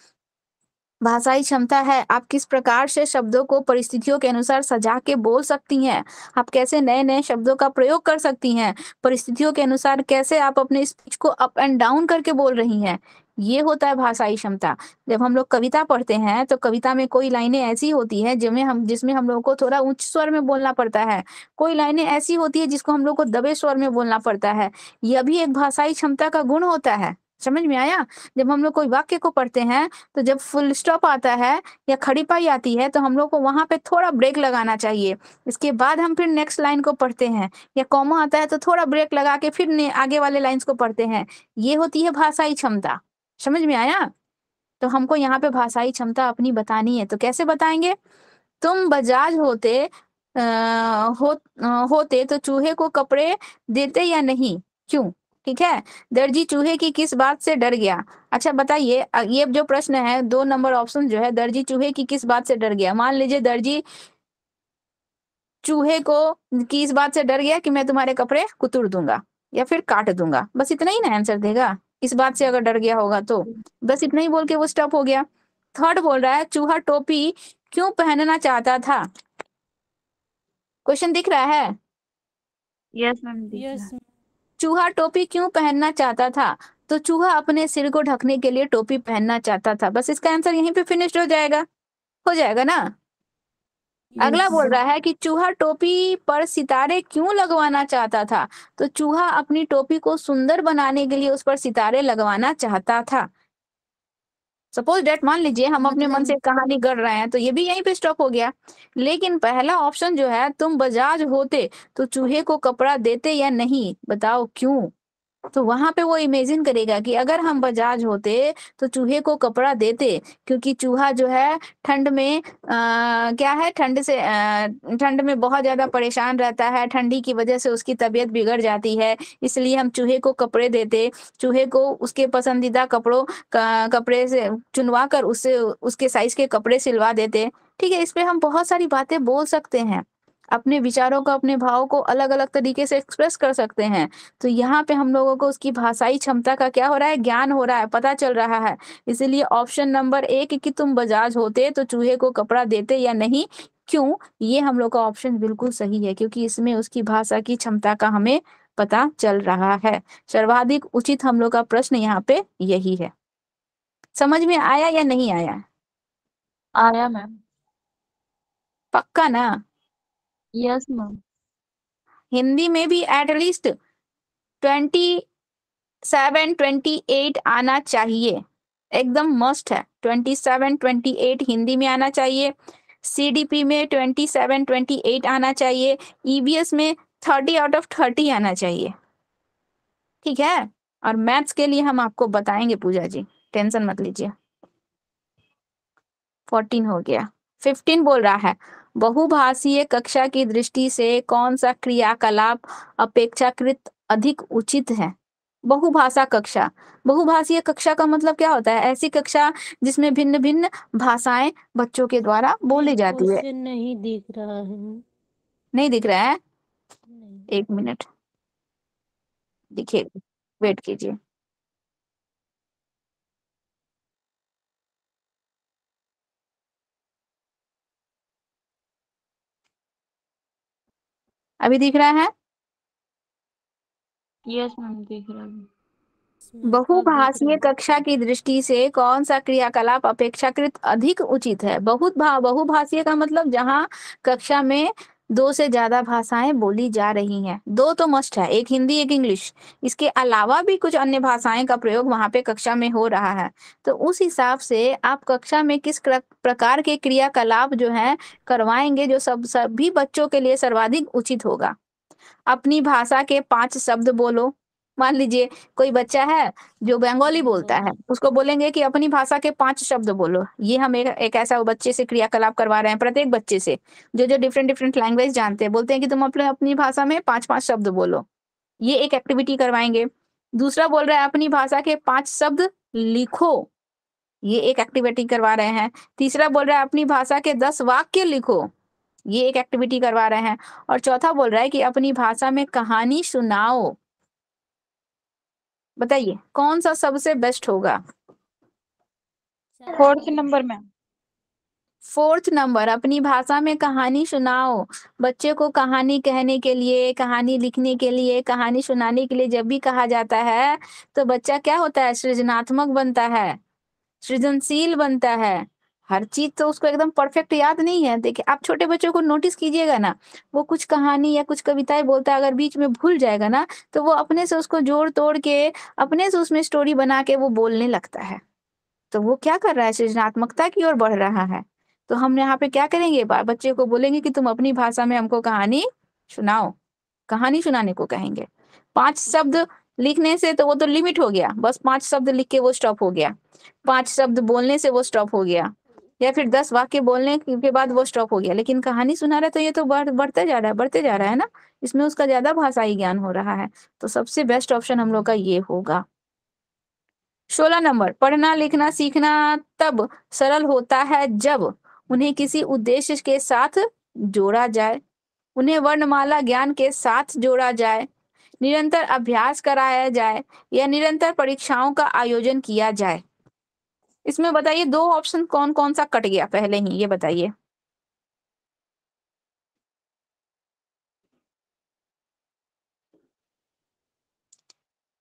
भाषाई क्षमता है आप किस प्रकार से शब्दों को परिस्थितियों के अनुसार सजा के बोल सकती हैं आप कैसे नए नए शब्दों का प्रयोग कर सकती हैं परिस्थितियों के अनुसार कैसे आप अपने स्पीच को अप एंड डाउन करके बोल रही हैं ये होता है भाषाई क्षमता जब हम लोग कविता पढ़ते हैं तो कविता में कोई लाइनें ऐसी होती है जिसमें हम जिसमें हम लोगों को थोड़ा उच्च स्वर में बोलना पड़ता है कोई लाइनें ऐसी होती है जिसको हम लोग को दबे स्वर में बोलना पड़ता है यह भी एक भाषाई क्षमता का गुण होता है समझ में आया जब हम लोग कोई वाक्य को पढ़ते हैं तो जब फुल स्टॉप आता है या खड़ी पाई आती है तो हम लोग को वहां पे थोड़ा ब्रेक लगाना चाहिए इसके बाद हम फिर नेक्स्ट लाइन को पढ़ते हैं या कॉमा आता है तो थोड़ा ब्रेक लगा के फिर आगे वाले लाइन्स को पढ़ते हैं ये होती है भाषाई क्षमता समझ में आया तो हमको यहाँ पे भाषाई क्षमता अपनी बतानी है तो कैसे बताएंगे तुम बजाज होते आ, हो, आ, होते तो चूहे को कपड़े देते या नहीं क्यों ठीक है दर्जी चूहे की किस बात से डर गया अच्छा बताइए ये जो प्रश्न है दो नंबर ऑप्शन जो है दर्जी चूहे की किस बात से डर गया मान लीजिए दर्जी चूहे को की इस बात से डर गया कि मैं तुम्हारे कपड़े कुतुर दूंगा या फिर काट दूंगा बस इतना ही ना आंसर देगा इस बात से अगर डर गया होगा तो बस इतना ही बोल के वो स्टॉप हो गया थर्ड बोल रहा है चूहा टोपी क्यों पहनना चाहता था क्वेश्चन दिख रहा है यस yes, मैम yes, चूहा टोपी क्यों पहनना चाहता था तो चूहा अपने सिर को ढकने के लिए टोपी पहनना चाहता था बस इसका आंसर यहीं पे फिनिश हो जाएगा हो जाएगा ना अगला बोल रहा है कि चूहा टोपी पर सितारे क्यों लगवाना चाहता था तो चूहा अपनी टोपी को सुंदर बनाने के लिए उस पर सितारे लगवाना चाहता था सपोज डेट मान लीजिए हम हाँ अपने हाँ मन से कहानी गढ़ रहे हैं तो ये भी यहीं पे स्टॉप हो गया लेकिन पहला ऑप्शन जो है तुम बजाज होते तो चूहे को कपड़ा देते या नहीं बताओ क्यों तो वहां पे वो इमेजिन करेगा कि अगर हम बजाज होते तो चूहे को कपड़ा देते क्योंकि चूहा जो है ठंड में आ, क्या है ठंड से ठंड में बहुत ज्यादा परेशान रहता है ठंडी की वजह से उसकी तबीयत बिगड़ जाती है इसलिए हम चूहे को कपड़े देते चूहे को उसके पसंदीदा कपड़ों कपड़े से चुनवा कर उससे उसके साइज के कपड़े सिलवा देते ठीक है इस पे हम बहुत सारी बातें बोल सकते हैं अपने विचारों को अपने भाव को अलग अलग तरीके से एक्सप्रेस कर सकते हैं तो यहाँ पे हम लोगों को उसकी भाषाई क्षमता का क्या हो रहा है ज्ञान हो रहा है पता चल रहा है इसीलिए ऑप्शन नंबर एक कि तुम बजाज होते तो चूहे को कपड़ा देते या नहीं क्यों ये हम लोग का ऑप्शन बिल्कुल सही है क्योंकि इसमें उसकी भाषा की क्षमता का हमें पता चल रहा है सर्वाधिक उचित हम लोग का प्रश्न यहाँ पे यही है समझ में आया या नहीं आया आया मैम पक्का ना यस मैम हिंदी में भी at least twenty seven twenty eight आना चाहिए एकदम मस्ट है twenty seven twenty eight Hindi में आना चाहिए सीडीपी में ट्वेंटी सेवन ट्वेंटी एट आना चाहिए ईबीएस e में थर्टी आउट ऑफ थर्टी आना चाहिए ठीक है और मैथ्स के लिए हम आपको बताएंगे पूजा जी टेंशन मत लीजिए फोर्टीन हो गया फिफ्टीन बोल रहा है बहुभाषीय कक्षा की दृष्टि से कौन सा क्रियाकलाप अपेक्षाकृत अधिक उचित है बहुभाषा कक्षा बहुभाषीय कक्षा का मतलब क्या होता है ऐसी कक्षा जिसमें भिन्न भिन्न भाषाएं बच्चों के द्वारा बोली जाती है नहीं दिख रहा है नहीं दिख रहा है एक मिनट दिखेगा वेट कीजिए अभी दिख रहा है यस मैम दिख रहा है बहुभाषीय कक्षा की दृष्टि से कौन सा क्रियाकलाप अपेक्षाकृत अधिक उचित है बहुत बहुभाषीय का मतलब जहाँ कक्षा में दो से ज्यादा भाषाएं बोली जा रही हैं दो तो मस्ट है एक हिंदी एक इंग्लिश इसके अलावा भी कुछ अन्य भाषाएं का प्रयोग वहां पे कक्षा में हो रहा है तो उस हिसाब से आप कक्षा में किस प्रकार के क्रियाकलाप जो है करवाएंगे जो सब सभी बच्चों के लिए सर्वाधिक उचित होगा अपनी भाषा के पांच शब्द बोलो मान लीजिए कोई बच्चा है जो बंगाली बोलता हम्म। है उसको बोलेंगे कि अपनी भाषा के पांच शब्द बोलो ये हम एक, एक ऐसा बच्चे से क्रियाकलाप करवा रहे हैं प्रत्येक बच्चे से जो जो डिफरेंट डिफरेंट लैंग्वेज जानते हैं बोलते हैं कि तुम अपने अपनी भाषा में पांच पांच शब्द बोलो ये एक एक्टिविटी करवाएंगे दूसरा बोल रहा है अपनी भाषा के पांच शब्द लिखो ये एक एक्टिविटी करवा रहे हैं तीसरा बोल रहा है अपनी भाषा के दस वाक्य लिखो ये एक एक्टिविटी करवा रहे हैं और चौथा बोल रहा है कि अपनी भाषा में कहानी सुनाओ बताइए कौन सा सबसे बेस्ट होगा फोर्थ नंबर में फोर्थ नंबर अपनी भाषा में कहानी सुनाओ बच्चे को कहानी कहने के लिए कहानी लिखने के लिए कहानी सुनाने के लिए जब भी कहा जाता है तो बच्चा क्या होता है सृजनात्मक बनता है सृजनशील बनता है हर चीज तो उसको एकदम परफेक्ट याद नहीं है देखिए आप छोटे बच्चों को नोटिस कीजिएगा ना वो कुछ कहानी या कुछ कविताएं बोलता है अगर बीच में भूल जाएगा ना तो वो अपने से उसको जोड़ तोड़ के अपने से उसमें स्टोरी बना के वो बोलने लगता है तो वो क्या कर रहा है सृजनात्मकता की ओर बढ़ रहा है तो हम यहाँ पे क्या करेंगे बच्चे को बोलेंगे कि तुम अपनी भाषा में हमको कहानी सुनाओ कहानी सुनाने को कहेंगे पांच शब्द लिखने से तो वो तो लिमिट हो गया बस पांच शब्द लिख के वो स्टॉप हो गया पांच शब्द बोलने से वो स्टॉप हो गया या फिर दस वाक्य बोलने के बाद वो स्टॉप हो गया लेकिन कहानी सुना रहा तो ये तो बढ़ बढ़ते जा रहा है बढ़ते जा रहा है ना इसमें उसका ज्यादा भाषाई ज्ञान हो रहा है तो सबसे बेस्ट ऑप्शन हम लोग का ये होगा सोलह नंबर पढ़ना लिखना सीखना तब सरल होता है जब उन्हें किसी उद्देश्य के साथ जोड़ा जाए उन्हें वर्णमाला ज्ञान के साथ जोड़ा जाए निरंतर अभ्यास कराया जाए या निरंतर परीक्षाओं का आयोजन किया जाए इसमें बताइए दो ऑप्शन कौन कौन सा कट गया पहले ही ये बताइए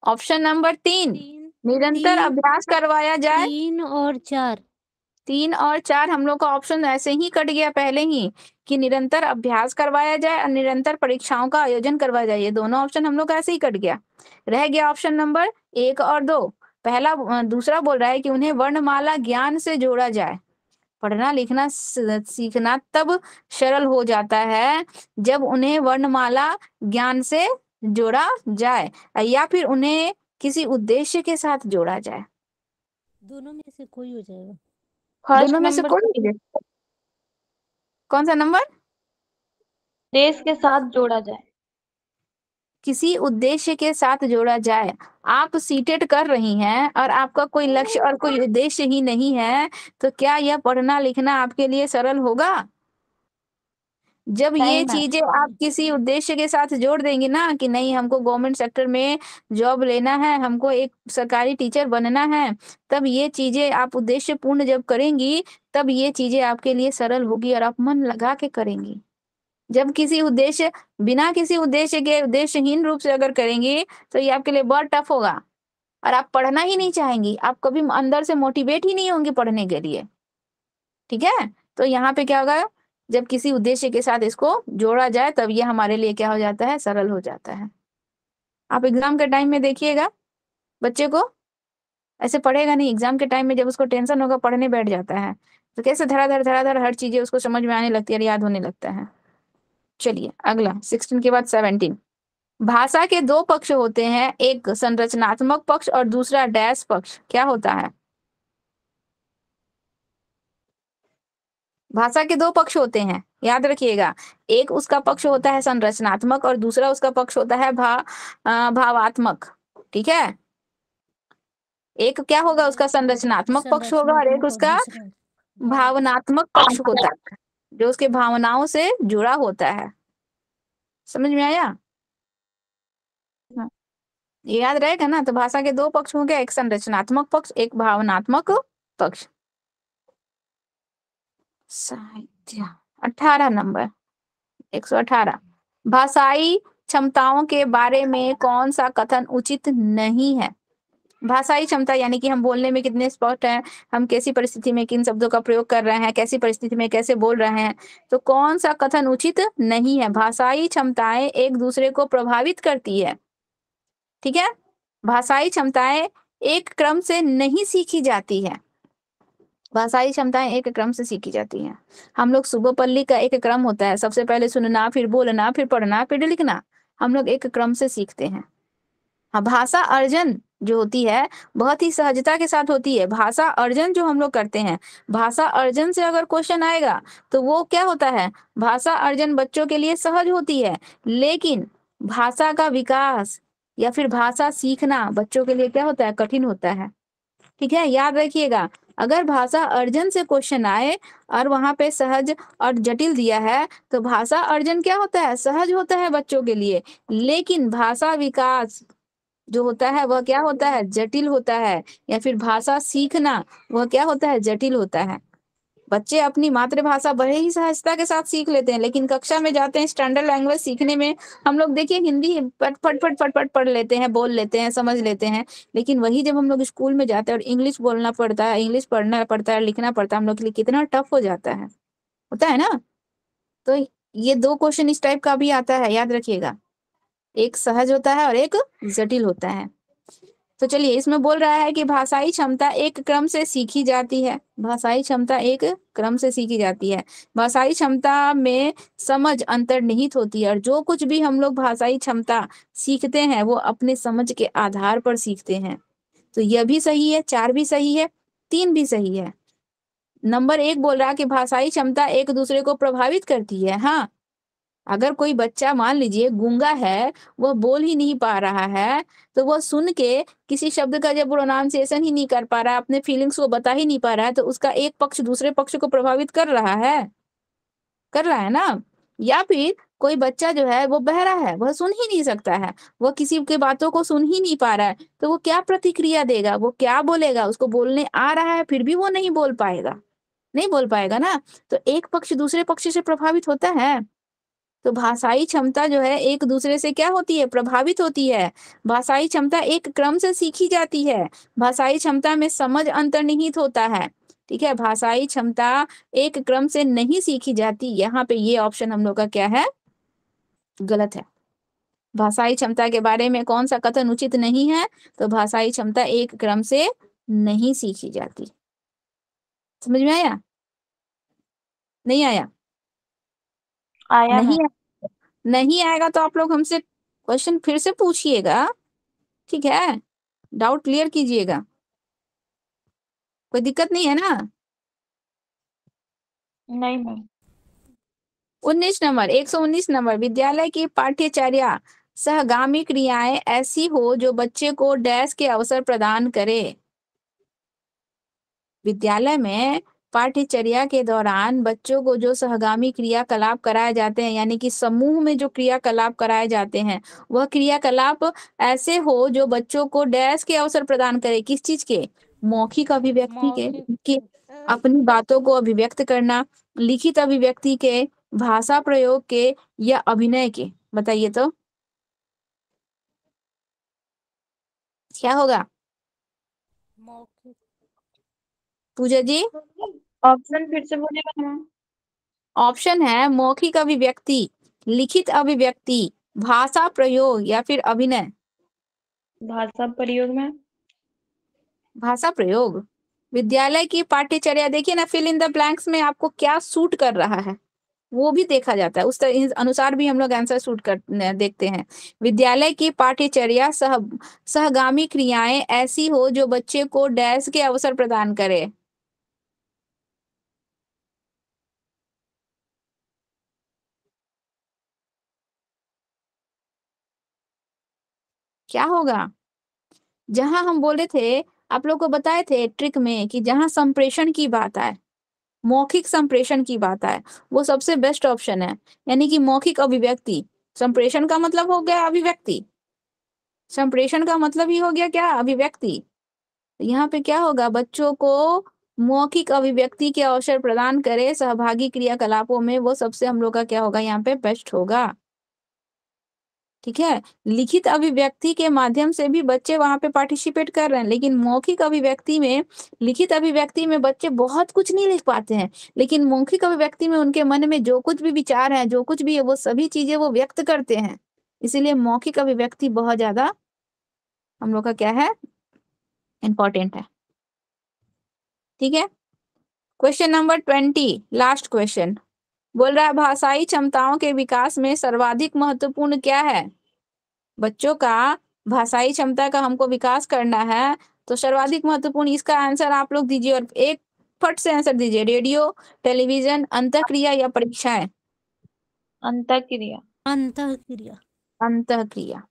ऑप्शन नंबर तीन निरंतर अभ्यास करवाया जाए तीन और चार तीन और चार हम लोग का ऑप्शन ऐसे ही कट गया पहले ही कि निरंतर अभ्यास करवाया जाए और निरंतर परीक्षाओं का आयोजन करवाया जाए ये दोनों ऑप्शन हम लोग का ऐसे ही कट गया रह गया ऑप्शन नंबर एक और दो पहला दूसरा बोल रहा है कि उन्हें वर्णमाला ज्ञान से जोड़ा जाए पढ़ना लिखना सीखना तब सरल हो जाता है जब उन्हें वर्णमाला ज्ञान से जोड़ा जाए या फिर उन्हें किसी उद्देश्य के साथ जोड़ा जाए दोनों में से कोई हो जाएगा दोनों में से कोई कौन सा नंबर देश के साथ जोड़ा जाए किसी उद्देश्य के साथ जोड़ा जाए आप सीटेड कर रही हैं और आपका कोई लक्ष्य और कोई उद्देश्य ही नहीं है तो क्या यह पढ़ना लिखना आपके लिए सरल होगा जब ये चीजें आप किसी उद्देश्य के साथ जोड़ देंगे ना कि नहीं हमको गवर्नमेंट सेक्टर में जॉब लेना है हमको एक सरकारी टीचर बनना है तब ये चीजें आप उद्देश्य पूर्ण जब करेंगी तब ये चीजें आपके लिए सरल होगी और आप मन लगा के करेंगी जब किसी उद्देश्य बिना किसी उद्देश्य के उद्देश्यहीन रूप से अगर करेंगी तो ये आपके लिए बहुत टफ होगा और आप पढ़ना ही नहीं चाहेंगी आप कभी अंदर से मोटिवेट ही नहीं होंगी पढ़ने के लिए ठीक है तो यहाँ पे क्या होगा जब किसी उद्देश्य के साथ इसको जोड़ा जाए तब ये हमारे लिए क्या हो जाता है सरल हो जाता है आप एग्जाम के टाइम में देखिएगा बच्चे को ऐसे पढ़ेगा नहीं एग्जाम के टाइम में जब उसको टेंशन होगा पढ़ने बैठ जाता है तो कैसे धड़ा धड़ हर चीजें उसको समझ में आने लगती है याद होने लगता है चलिए अगला सिक्सटीन के बाद सेवनटीन भाषा के दो पक्ष होते हैं एक संरचनात्मक पक्ष और दूसरा डैश पक्ष क्या होता है भाषा के दो पक्ष होते हैं याद रखिएगा एक उसका पक्ष होता है संरचनात्मक और दूसरा उसका पक्ष होता है भा भावात्मक ठीक है एक क्या होगा उसका संरचनात्मक पक्ष होगा और एक उसका भावनात्मक पक्ष होता है जो उसके भावनाओं से जुड़ा होता है समझ में आया हाँ। याद रहेगा ना तो भाषा के दो पक्ष होंगे एक संरचनात्मक पक्ष एक भावनात्मक पक्ष साहित्य अठारह नंबर एक सौ अठारह भाषाई क्षमताओं के बारे में कौन सा कथन उचित नहीं है भाषाई क्षमता यानी कि हम बोलने में कितने स्पॉट हैं हम कैसी परिस्थिति में किन शब्दों का प्रयोग कर रहे हैं कैसी परिस्थिति में कैसे बोल रहे हैं तो कौन सा कथन उचित नहीं है भाषाई क्षमताएं एक दूसरे को प्रभावित करती है ठीक है भाषाई क्षमताएं एक क्रम से नहीं सीखी जाती है भाषाई क्षमताएं एक क्रम से सीखी जाती हैं हम लोग सुबह पल्ली का एक क्रम होता है सबसे पहले सुनना फिर बोलना फिर पढ़ना फिर लिखना हम लोग एक क्रम से सीखते हैं हाँ भाषा अर्जन जो होती है बहुत ही सहजता के साथ होती है भाषा अर्जन जो हम लोग करते हैं भाषा अर्जन से अगर क्वेश्चन आएगा तो वो क्या होता है भाषा अर्जन बच्चों के लिए सहज होती है लेकिन भाषा का विकास या फिर भाषा सीखना बच्चों के लिए क्या होता है कठिन होता है ठीक है याद रखिएगा अगर भाषा अर्जन से क्वेश्चन आए और वहां पे सहज और जटिल दिया है तो भाषा अर्जन क्या होता है सहज होता है बच्चों के लिए लेकिन भाषा विकास जो होता है वह क्या होता है जटिल होता है या फिर भाषा सीखना वह क्या होता है जटिल होता है बच्चे अपनी मातृभाषा बड़े ही सहजता के साथ सीख लेते हैं लेकिन कक्षा में जाते हैं स्टैंडर्ड लैंग्वेज सीखने में हम लोग देखिए हिंदी पट पट पट पट पट पढ़ लेते हैं बोल लेते हैं समझ लेते हैं लेकिन वही जब हम लोग स्कूल में जाते हैं और इंग्लिश बोलना पड़ता है इंग्लिश पढ़ना पड़ता है लिखना पड़ता है हम लोग के लिए कितना टफ हो जाता है होता है ना तो ये दो क्वेश्चन इस टाइप का भी आता है याद रखिएगा एक सहज होता है और एक जटिल होता है तो चलिए इसमें बोल रहा है कि भाषाई क्षमता एक क्रम से सीखी जाती है भाषाई क्षमता एक क्रम से सीखी जाती है भाषाई क्षमता में समझ अंतर्निहित होती है और जो कुछ भी हम लोग भाषाई क्षमता सीखते हैं वो अपने समझ के आधार पर सीखते हैं तो यह भी सही है चार भी सही है तीन भी सही है नंबर एक बोल रहा है कि भाषाई क्षमता एक दूसरे को प्रभावित करती है हाँ अगर कोई बच्चा मान लीजिए गूंगा है वह बोल ही नहीं पा रहा है तो वह सुन के किसी शब्द का जब प्रोनाउंसिएशन ही नहीं कर पा रहा अपने फीलिंग्स को बता ही नहीं पा रहा है तो उसका एक पक्ष दूसरे पक्ष को प्रभावित कर रहा है कर रहा है ना या फिर कोई बच्चा जो है वो बहरा है वह सुन ही नहीं सकता है वह किसी के बातों को सुन ही नहीं पा रहा है तो वो क्या प्रतिक्रिया देगा वो क्या बोलेगा उसको बोलने आ रहा है फिर भी वो नहीं बोल पाएगा नहीं बोल पाएगा ना तो एक पक्ष दूसरे पक्ष से प्रभावित होता है तो भाषाई क्षमता जो है एक दूसरे से क्या होती है प्रभावित होती है भाषाई क्षमता एक क्रम से सीखी जाती है भाषाई क्षमता में समझ अंतर्निहित होता है ठीक है भाषाई क्षमता एक क्रम से नहीं सीखी जाती यहाँ पे ये ऑप्शन हम लोग का क्या है गलत है भाषाई क्षमता के बारे में कौन सा कथन उचित नहीं है तो भाषाई क्षमता एक क्रम से नहीं सीखी जाती समझ में आया नहीं आया आया नहीं आएगा। नहीं आएगा तो आप लोग हमसे क्वेश्चन फिर से पूछिएगा ठीक है डाउट क्लियर कीजिएगा कोई दिक्कत नहीं है ना नहीं मैम उन्नीस नंबर एक सौ उन्नीस नंबर विद्यालय की पाठ्यचर्या सहगामी क्रियाएं ऐसी हो जो बच्चे को डैश के अवसर प्रदान करे विद्यालय में पाठ्यचर्या के दौरान बच्चों को जो सहगामी क्रियाकलाप कराए जाते हैं यानी कि समूह में जो क्रियाकलाप कराए जाते हैं वह क्रियाकलाप ऐसे हो जो बच्चों को डैश के अवसर प्रदान करे किस चीज के मौखिक अभिव्यक्ति के कि अपनी बातों को अभिव्यक्त करना लिखित अभिव्यक्ति के भाषा प्रयोग के या अभिनय के बताइए तो क्या होगा पूजा जी ऑप्शन फिर से बोले ऑप्शन है मौखिक अभिव्यक्ति लिखित अभिव्यक्ति भाषा प्रयोग या फिर अभिनय भाषा प्रयोग में भाषा प्रयोग विद्यालय की पाठ्यचर्या देखिए ना फिल इन द ब्लैंक्स में आपको क्या सूट कर रहा है वो भी देखा जाता है उस अनुसार भी हम लोग आंसर सूट कर देखते हैं विद्यालय की पाठ्यचर्या सह सहगामी क्रियाएं ऐसी हो जो बच्चे को डैश के अवसर प्रदान करे क्या होगा जहां हम बोले थे आप लोग को बताए थे ट्रिक में कि जहां संप्रेषण की बात आए मौखिक संप्रेषण की बात आए वो सबसे बेस्ट ऑप्शन है यानी कि मौखिक अभिव्यक्ति संप्रेषण का मतलब हो गया अभिव्यक्ति संप्रेषण का मतलब ही हो गया क्या अभिव्यक्ति यहाँ पे क्या होगा बच्चों को मौखिक अभिव्यक्ति के अवसर प्रदान करे सहभागी क्रियाकलापों में वो सबसे हम लोग का क्या होगा यहाँ पे बेस्ट होगा ठीक है लिखित अभिव्यक्ति के माध्यम से भी बच्चे वहां पे पार्टिसिपेट कर रहे हैं लेकिन मौखिक अभिव्यक्ति में लिखित अभिव्यक्ति में बच्चे बहुत कुछ नहीं लिख पाते हैं लेकिन मौखिक अभिव्यक्ति में उनके मन में जो कुछ भी विचार है जो कुछ भी है वो सभी चीजें वो व्यक्त करते हैं इसीलिए मौखिक अभिव्यक्ति बहुत ज्यादा हम लोग का क्या है इंपॉर्टेंट है ठीक है question number twenty last question बोल रहा है भाषाई क्षमताओं के विकास में सर्वाधिक महत्वपूर्ण क्या है बच्चों का भाषाई क्षमता का हमको विकास करना है तो सर्वाधिक महत्वपूर्ण इसका आंसर आप लोग दीजिए और एक फट से आंसर दीजिए रेडियो टेलीविजन अंतक्रिया या परीक्षाएं अंतक्रिया अंतक्रिया अंतक्रिया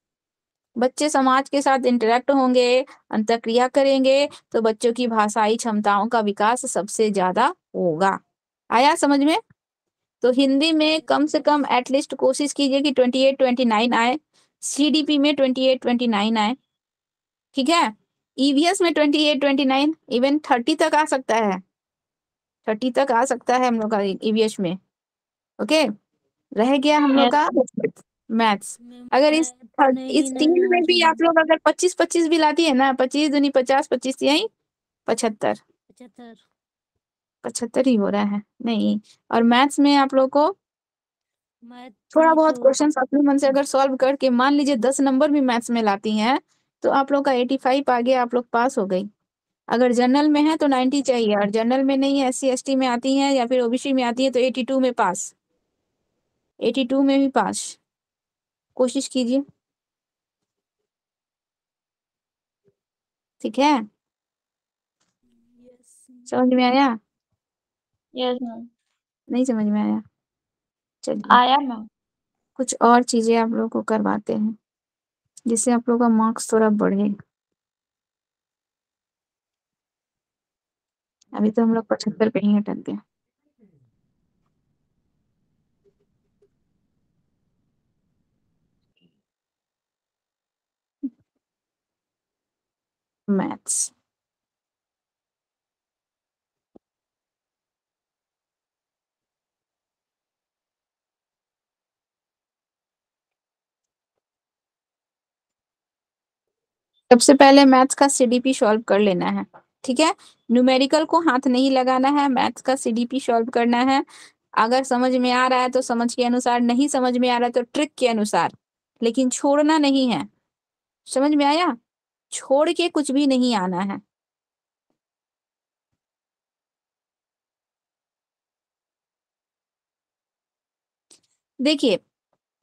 बच्चे समाज के साथ इंटरेक्ट होंगे अंतक्रिया करेंगे तो बच्चों की भाषाई क्षमताओं का विकास सबसे ज्यादा होगा आया समझ में तो हिंदी में कम से कम एटलीस्ट कोशिश कीजिए कि ट्वेंटी एट ट्वेंटी नाइन आए सीडीपी में ट्वेंटी एट ट्वेंटी नाइन आए ठीक है ईवीएस e में twenty eight twenty nine even thirty तक आ सकता है थर्टी तक आ सकता है हम लोग का ईवीएस e में ओके रह गया हम लोग का मैथ्स अगर इस इस तीन में भी आप लोग अगर पच्चीस पच्चीस भी लाती है ना पच्चीस दुनी पचास पच्चीस यही पचहत्तर पचहत्तर पचहत्तर ही हो रहा है नहीं और मैथ्स में आप लोग को थोड़ा बहुत तो क्वेश्चन अपने मन से अगर सॉल्व करके मान लीजिए दस नंबर भी मैथ्स में लाती हैं तो आप लोग का एटी फाइव आगे आप लोग पास हो गई अगर जनरल में है तो नाइन्टी चाहिए और जनरल में नहीं है एस सी में आती है या फिर ओबीसी में आती है तो एटी टू में पास एटी टू में भी पास कोशिश कीजिए ठीक है समझ में आया यस मैम। नहीं समझ में आया? चलिए। आया मैम। कुछ और चीज़ें आप लोगों को करवाते हैं, जिससे आप लोगों का मार्क्स थोड़ा बढ़े। अभी तो हम लोग पचहत्तर पे ही अटक गए। मैथ्स सबसे पहले मैथ्स का सीडीपी सॉल्व कर लेना है ठीक है न्यूमेरिकल को हाथ नहीं लगाना है मैथ्स का सीडीपी सॉल्व करना है अगर समझ में आ रहा है तो समझ के अनुसार नहीं समझ में आ रहा है तो ट्रिक के अनुसार लेकिन छोड़ना नहीं है समझ में आया छोड़ के कुछ भी नहीं आना है देखिए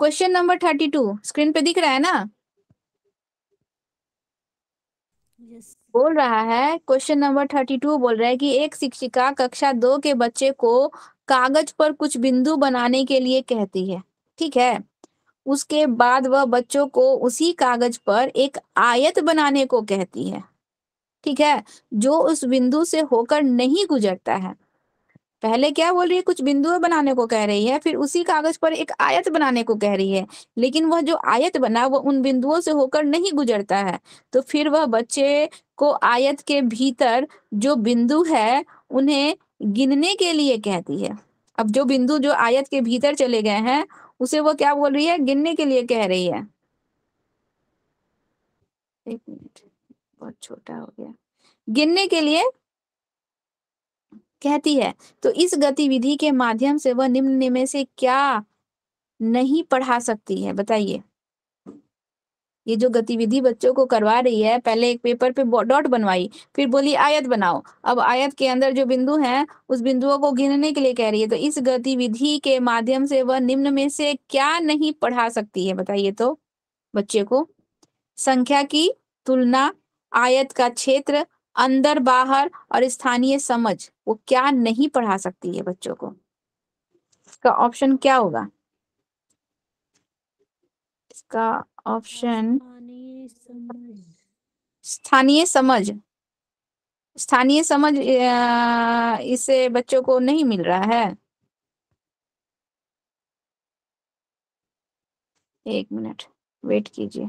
question number thirty two screen पे दिख रहा है ना बोल रहा है क्वेश्चन नंबर थर्टी टू बोल रहा है कि एक शिक्षिका कक्षा दो के बच्चे को कागज पर कुछ बिंदु बनाने के लिए कहती है ठीक है उसके बाद वह बच्चों को उसी कागज पर एक आयत बनाने को कहती है ठीक है जो उस बिंदु से होकर नहीं गुजरता है पहले क्या बोल रही है कुछ बिंदुएं बनाने को कह रही है फिर उसी कागज पर एक आयत बनाने को कह रही है लेकिन वह जो आयत बना वह उन बिंदुओं से होकर नहीं गुजरता है तो फिर वह बच्चे को आयत के भीतर जो बिंदु है उन्हें गिनने के लिए कहती है अब जो बिंदु जो आयत के भीतर चले गए हैं उसे वो क्या बोल रही है गिनने के लिए कह रही है एक मिनट बहुत छोटा हो गया गिनने के लिए कहती है तो इस गतिविधि के माध्यम से वह निम्न में से क्या नहीं पढ़ा सकती है बताइए ये जो गतिविधि बच्चों को करवा रही है पहले एक पेपर पे डॉट बनवाई फिर बोली आयत बनाओ अब आयत के अंदर जो बिंदु हैं उस बिंदुओं को गिनने के लिए कह रही है तो इस गतिविधि के माध्यम से वह निम्न में से क्या नहीं पढ़ा सकती है बताइए तो बच्चे को संख्या की तुलना आयत का क्षेत्र अंदर बाहर और स्थानीय समझ वो क्या नहीं पढ़ा सकती है बच्चों को इसका ऑप्शन क्या होगा इसका ऑप्शन स्थानीय समझ स्थानीय समझ इसे बच्चों को नहीं मिल रहा है एक मिनट वेट कीजिए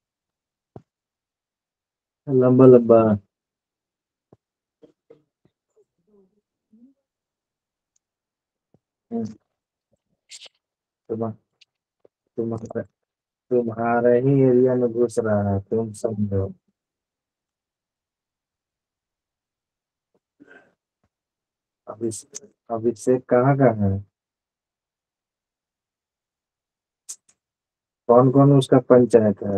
लंबा लंबा तुम तुम्हारा तुम्हारे ही एरिया में घुस रहा है तुम समझो अभिषेक से कहाँ का है कौन कौन उसका पंचायत है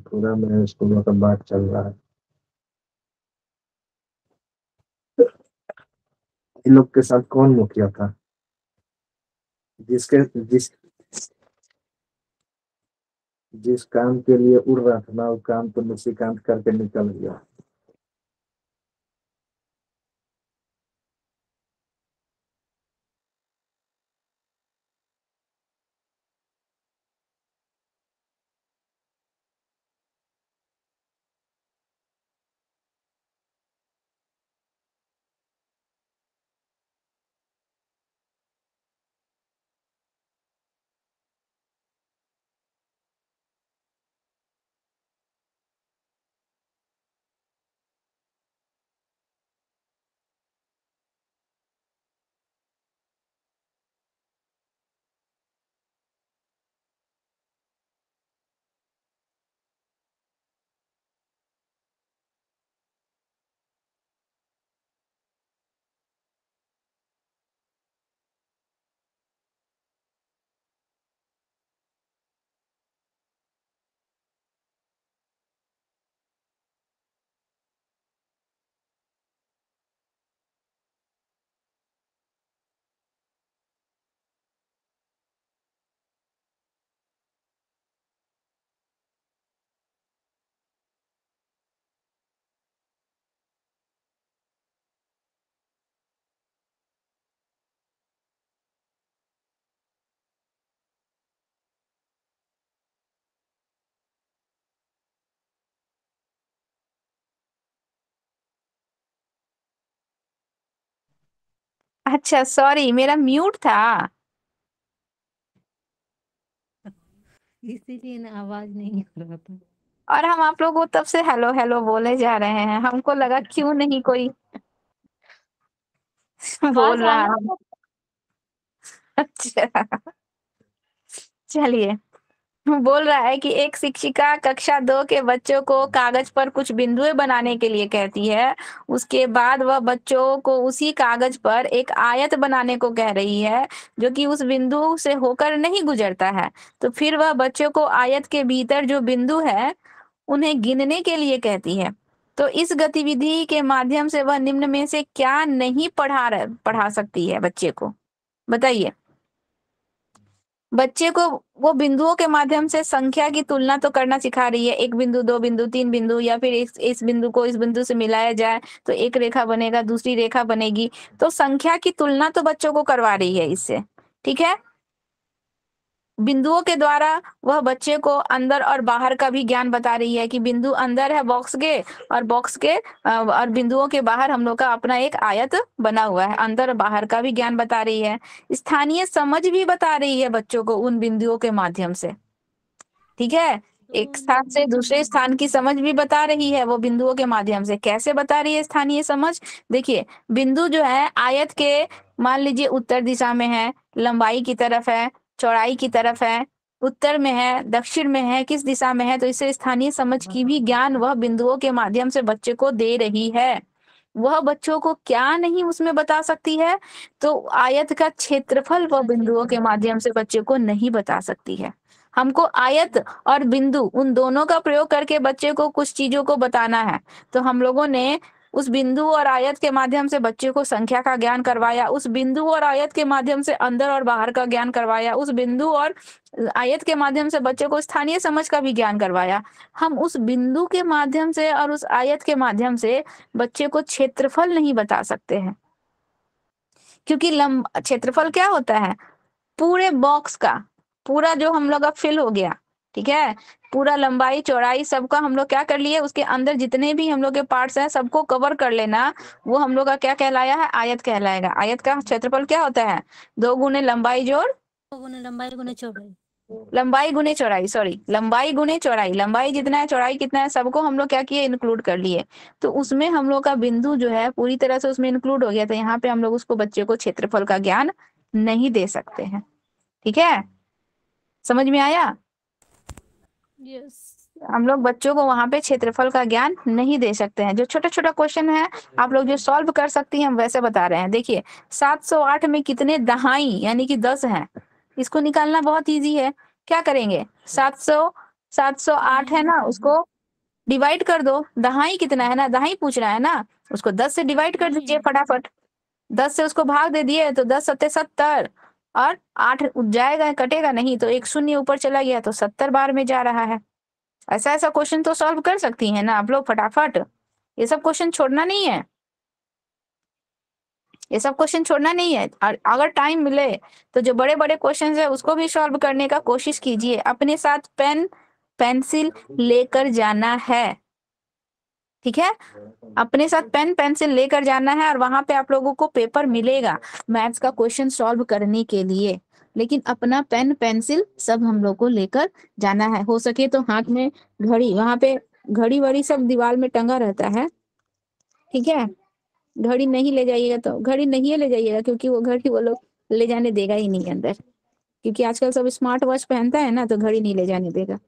पूरा में स्कूलों मतलब का बात चल रहा है इन लोग के साथ कौन मुखिया था जिसके जिस जिस काम के लिए उड़ रहा था ना वो काम तो निशिकांत करके निकल गया अच्छा सॉरी मेरा म्यूट था इसीलिए ना आवाज नहीं आ रहा था और हम आप लोगों तब से हेलो हेलो बोले जा रहे हैं हमको लगा क्यों नहीं कोई बोल रहा अच्छा चलिए बोल रहा है कि एक शिक्षिका कक्षा दो के बच्चों को कागज पर कुछ बिंदुए बनाने के लिए कहती है उसके बाद वह बच्चों को उसी कागज पर एक आयत बनाने को कह रही है जो कि उस बिंदु से होकर नहीं गुजरता है तो फिर वह बच्चों को आयत के भीतर जो बिंदु है उन्हें गिनने के लिए कहती है तो इस गतिविधि के माध्यम से वह निम्न में से क्या नहीं पढ़ा रह, पढ़ा सकती है बच्चे को बताइए बच्चे को वो बिंदुओं के माध्यम से संख्या की तुलना तो करना सिखा रही है एक बिंदु दो बिंदु तीन बिंदु या फिर इस इस बिंदु को इस बिंदु से मिलाया जाए तो एक रेखा बनेगा दूसरी रेखा बनेगी तो संख्या की तुलना तो बच्चों को करवा रही है इससे ठीक है बिंदुओं के द्वारा वह बच्चे को अंदर और बाहर का भी ज्ञान बता रही है कि बिंदु अंदर है बॉक्स के और बॉक्स के और बिंदुओं के बाहर हम लोग का अपना एक आयत बना हुआ है अंदर और बाहर का भी ज्ञान बता रही है स्थानीय समझ भी बता रही है बच्चों को उन बिंदुओं के माध्यम से ठीक है एक स्थान से दूसरे स्थान की समझ भी बता रही है वो बिंदुओं के माध्यम से कैसे बता रही है स्थानीय समझ देखिए बिंदु जो है आयत के मान लीजिए उत्तर दिशा में है लंबाई की तरफ है चौड़ाई की तरफ है उत्तर में है दक्षिण में है किस दिशा में है तो इसे स्थानीय समझ की भी ज्ञान वह बिंदुओं के माध्यम से बच्चे को दे रही है वह बच्चों को क्या नहीं उसमें बता सकती है तो आयत का क्षेत्रफल वह बिंदुओं के माध्यम से बच्चे को नहीं बता सकती है हमको आयत और बिंदु उन दोनों का प्रयोग करके बच्चे को कुछ चीजों को बताना है तो हम लोगों ने उस बिंदु और आयत के माध्यम से बच्चे को संख्या का ज्ञान करवाया उस बिंदु और आयत के माध्यम से अंदर और बाहर का ज्ञान करवाया उस बिंदु और आयत के माध्यम से बच्चे को स्थानीय समझ का भी ज्ञान करवाया हम उस बिंदु के माध्यम से और उस आयत के माध्यम से बच्चे को क्षेत्रफल नहीं बता सकते हैं क्योंकि लंब क्षेत्रफल क्या होता है पूरे बॉक्स का पूरा जो हम लोग का फिल हो गया ठीक है पूरा लंबाई चौड़ाई सबका हम लोग क्या कर लिए उसके अंदर जितने भी हम लोग के पार्ट्स हैं सबको कवर कर लेना वो हम लोग का क्या कहलाया है आयत कहलाएगा आयत का क्षेत्रफल क्या होता है दो गुने लंबाई जोड़ गुने लंबाई गुने चौड़ाई लंबाई गुने चौड़ाई सॉरी लंबाई गुने चौड़ाई लंबाई जितना है चौड़ाई कितना है सबको हम लोग क्या किए इंक्लूड कर लिए तो उसमें हम लोग का बिंदु जो है पूरी तरह से उसमें इंक्लूड हो गया था यहाँ पे हम लोग उसको बच्चे को क्षेत्रफल का ज्ञान नहीं दे सकते हैं ठीक है समझ में आया हम लोग बच्चों को वहाँ पे क्षेत्रफल का ज्ञान नहीं दे सकते हैं जो छोटा छोटा क्वेश्चन है आप लोग जो सॉल्व कर सकती हैं हम वैसे बता रहे हैं देखिए 708 में कितने दहाई यानी कि 10 हैं इसको निकालना बहुत इजी है क्या करेंगे 700 708 है ना उसको डिवाइड कर दो दहाई कितना है ना दहाई पूछ रहा है ना उसको दस से डिवाइड कर दीजिए हम्म। फटाफट दस से उसको भाग दे दिए तो दस सत्ते सत्तर और आठ जाएगा कटेगा नहीं तो एक शून्य ऊपर चला गया तो सत्तर बार में जा रहा है ऐसा ऐसा क्वेश्चन तो सॉल्व कर सकती है ना आप लोग फटाफट ये सब क्वेश्चन छोड़ना नहीं है ये सब क्वेश्चन छोड़ना नहीं है और अगर टाइम मिले तो जो बड़े बड़े क्वेश्चन है उसको भी सॉल्व करने का कोशिश कीजिए अपने साथ पेन पेंसिल लेकर जाना है ठीक है अपने साथ पेन पेंसिल लेकर जाना है और वहां पे आप लोगों को पेपर मिलेगा मैथ्स का क्वेश्चन सॉल्व करने के लिए लेकिन अपना पेन पेंसिल सब हम लोग को लेकर जाना है हो सके तो हाथ में घड़ी वहां पे घड़ी वड़ी सब दीवार में टंगा रहता है ठीक है घड़ी नहीं ले जाइएगा तो घड़ी नहीं ले जाइएगा क्योंकि वो घड़ी वो लोग ले जाने देगा ही नहीं अंदर क्योंकि आजकल सब स्मार्ट वॉच पहनता है ना तो घड़ी नहीं ले जाने देगा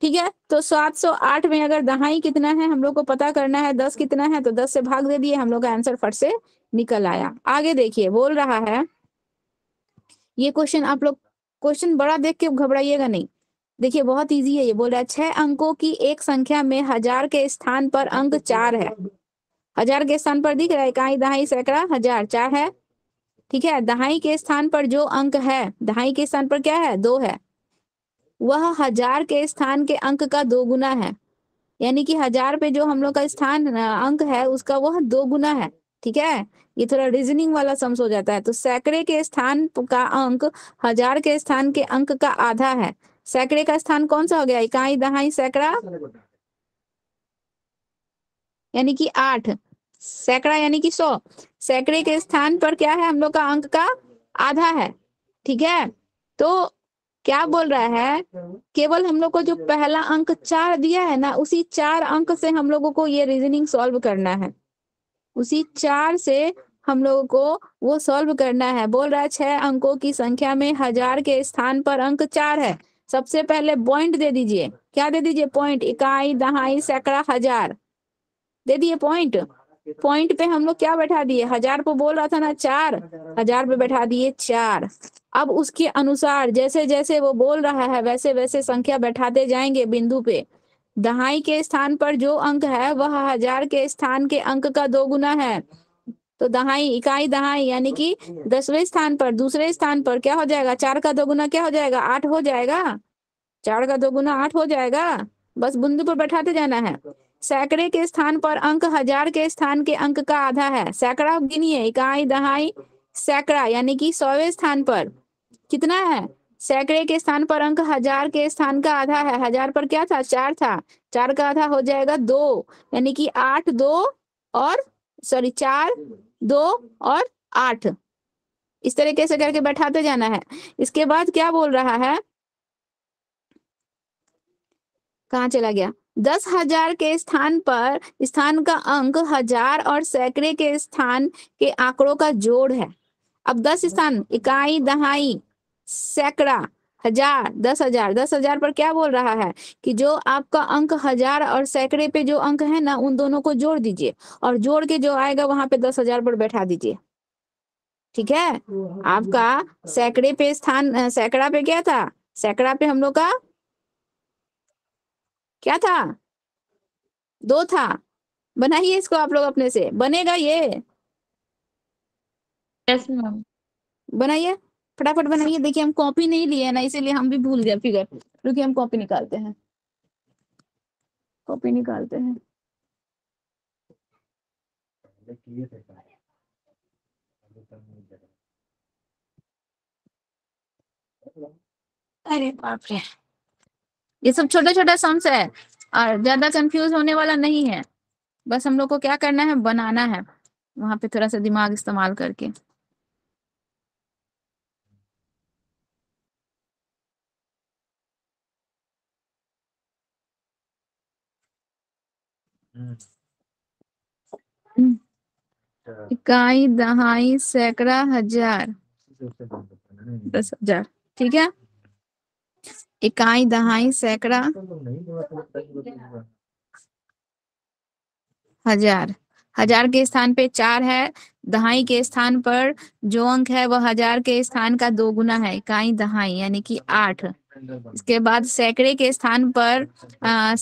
ठीक है तो 708 में अगर दहाई कितना है हम लोग को पता करना है दस कितना है तो दस से भाग दे दिए हम लोग का आंसर फट से निकल आया आगे देखिए बोल रहा है ये क्वेश्चन आप लोग क्वेश्चन बड़ा देख के घबराइएगा नहीं देखिए बहुत इजी है ये बोल रहा है छह अंकों की एक संख्या में हजार के स्थान पर अंक चार है हजार के स्थान पर दिख रहा है इकाई दहाई सैकड़ा हजार चार है ठीक है दहाई के स्थान पर जो अंक है दहाई के स्थान पर क्या है दो है वह हजार के स्थान के अंक का दो गुना है यानी कि हजार पे जो हम लोग का स्थान अंक है उसका वह दो गुना है ठीक है ये थोड़ा रीजनिंग वाला सम्स हो जाता है तो सैकड़े के स्थान का अंक हजार के स्थान के अंक का आधा है सैकड़े का स्थान कौन सा हो गया इकाई दहाई सैकड़ा यानी कि आठ सैकड़ा यानी कि सौ सैकड़े के स्थान पर क्या है हम लोग का अंक का आधा है ठीक है तो क्या बोल रहा है केवल हम लोग को जो पहला अंक चार दिया है ना उसी चार अंक से हम लोगों को ये रीजनिंग सॉल्व करना है उसी चार से हम लोगों को वो सॉल्व करना है बोल रहा है छह अंकों की संख्या में हजार के स्थान पर अंक चार है सबसे पहले पॉइंट दे दीजिए क्या दे दीजिए पॉइंट इकाई दहाई सैकड़ा हजार दे दिए पॉइंट पॉइंट पे हम लोग क्या बैठा दिए हजार पे बोल रहा था ना चार हजार पे बैठा दिए चार अब उसके अनुसार जैसे जैसे वो बोल रहा है वैसे वैसे संख्या बैठाते जाएंगे बिंदु पे दहाई के स्थान पर जो अंक है वह हजार के स्थान के अंक का दो गुना है तो दहाई इकाई दहाई यानी कि दसवें स्थान पर दूसरे स्थान पर क्या हो जाएगा चार का दो गुना क्या हो जाएगा आठ हो जाएगा चार का दो गुना आठ हो जाएगा बस बिंदु पर बैठाते जाना है सैकड़े के स्थान पर अंक हजार के स्थान के अंक का आधा है सैकड़ा गिनिए इकाई दहाई सैकड़ा यानी कि सौवे स्थान पर कितना है सैकड़े के स्थान पर अंक हजार के स्थान का आधा है हजार पर क्या था चार था चार का आधा हो जाएगा दो यानी कि आठ दो और सॉरी चार दो और आठ इस तरीके से करके बैठाते जाना है इसके बाद क्या बोल रहा है कहा चला गया दस हजार के स्थान पर स्थान का अंक हजार और सैकड़े के स्थान के आंकड़ों का जोड़ है अब दस स्थान इकाई दहाई सैकड़ा हजार दस हजार दस हजार पर क्या बोल रहा है कि जो आपका अंक हजार और सैकड़े पे जो अंक है ना उन दोनों को जोड़ दीजिए और जोड़ के जो आएगा वहां पे दस हजार पर बैठा दीजिए ठीक है आपका सैकड़े पे स्थान सैकड़ा पे क्या था सैकड़ा पे हम लोग का क्या था दो था बनाइए इसको आप लोग अपने से बनेगा ये yes, बनाइए फटाफट बनाइए देखिए हम कॉपी नहीं लिए ना इसीलिए हम भी भूल गए फिगर रुकिए हम कॉपी निकालते हैं कॉपी निकालते हैं अरे बाप रे ये सब छोटा छोटा सम्स है और ज्यादा कंफ्यूज होने वाला नहीं है बस हम लोग को क्या करना है बनाना है वहां पे थोड़ा सा दिमाग इस्तेमाल करके हम्म। इकाई दहाई सैकड़ा हजार दस हजार ठीक है इकाई दहाई सैकड़ा हजार हजार के स्थान पे चार है दहाई के स्थान पर जो अंक है वह हजार के स्थान का दो गुना है इकाई दहाई यानी कि आठ इसके बाद सैकड़े के स्थान पर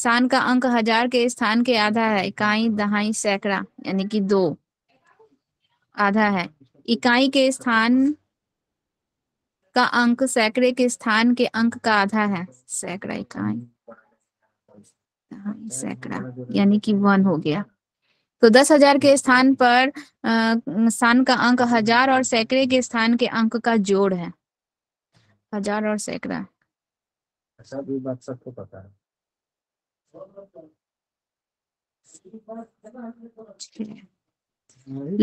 शान का अंक हजार के स्थान के आधा है इकाई दहाई सैकड़ा यानी कि दो आधा है इकाई के स्थान का अंक सैकड़े के स्थान के अंक का आधा है सैकड़ा इकाई हाँ, सैकड़ा यानी कि वन हो गया तो दस हजार के स्थान पर स्थान का अंक हजार और सैकड़े के स्थान के अंक का जोड़ है हजार और सैकड़ा पता है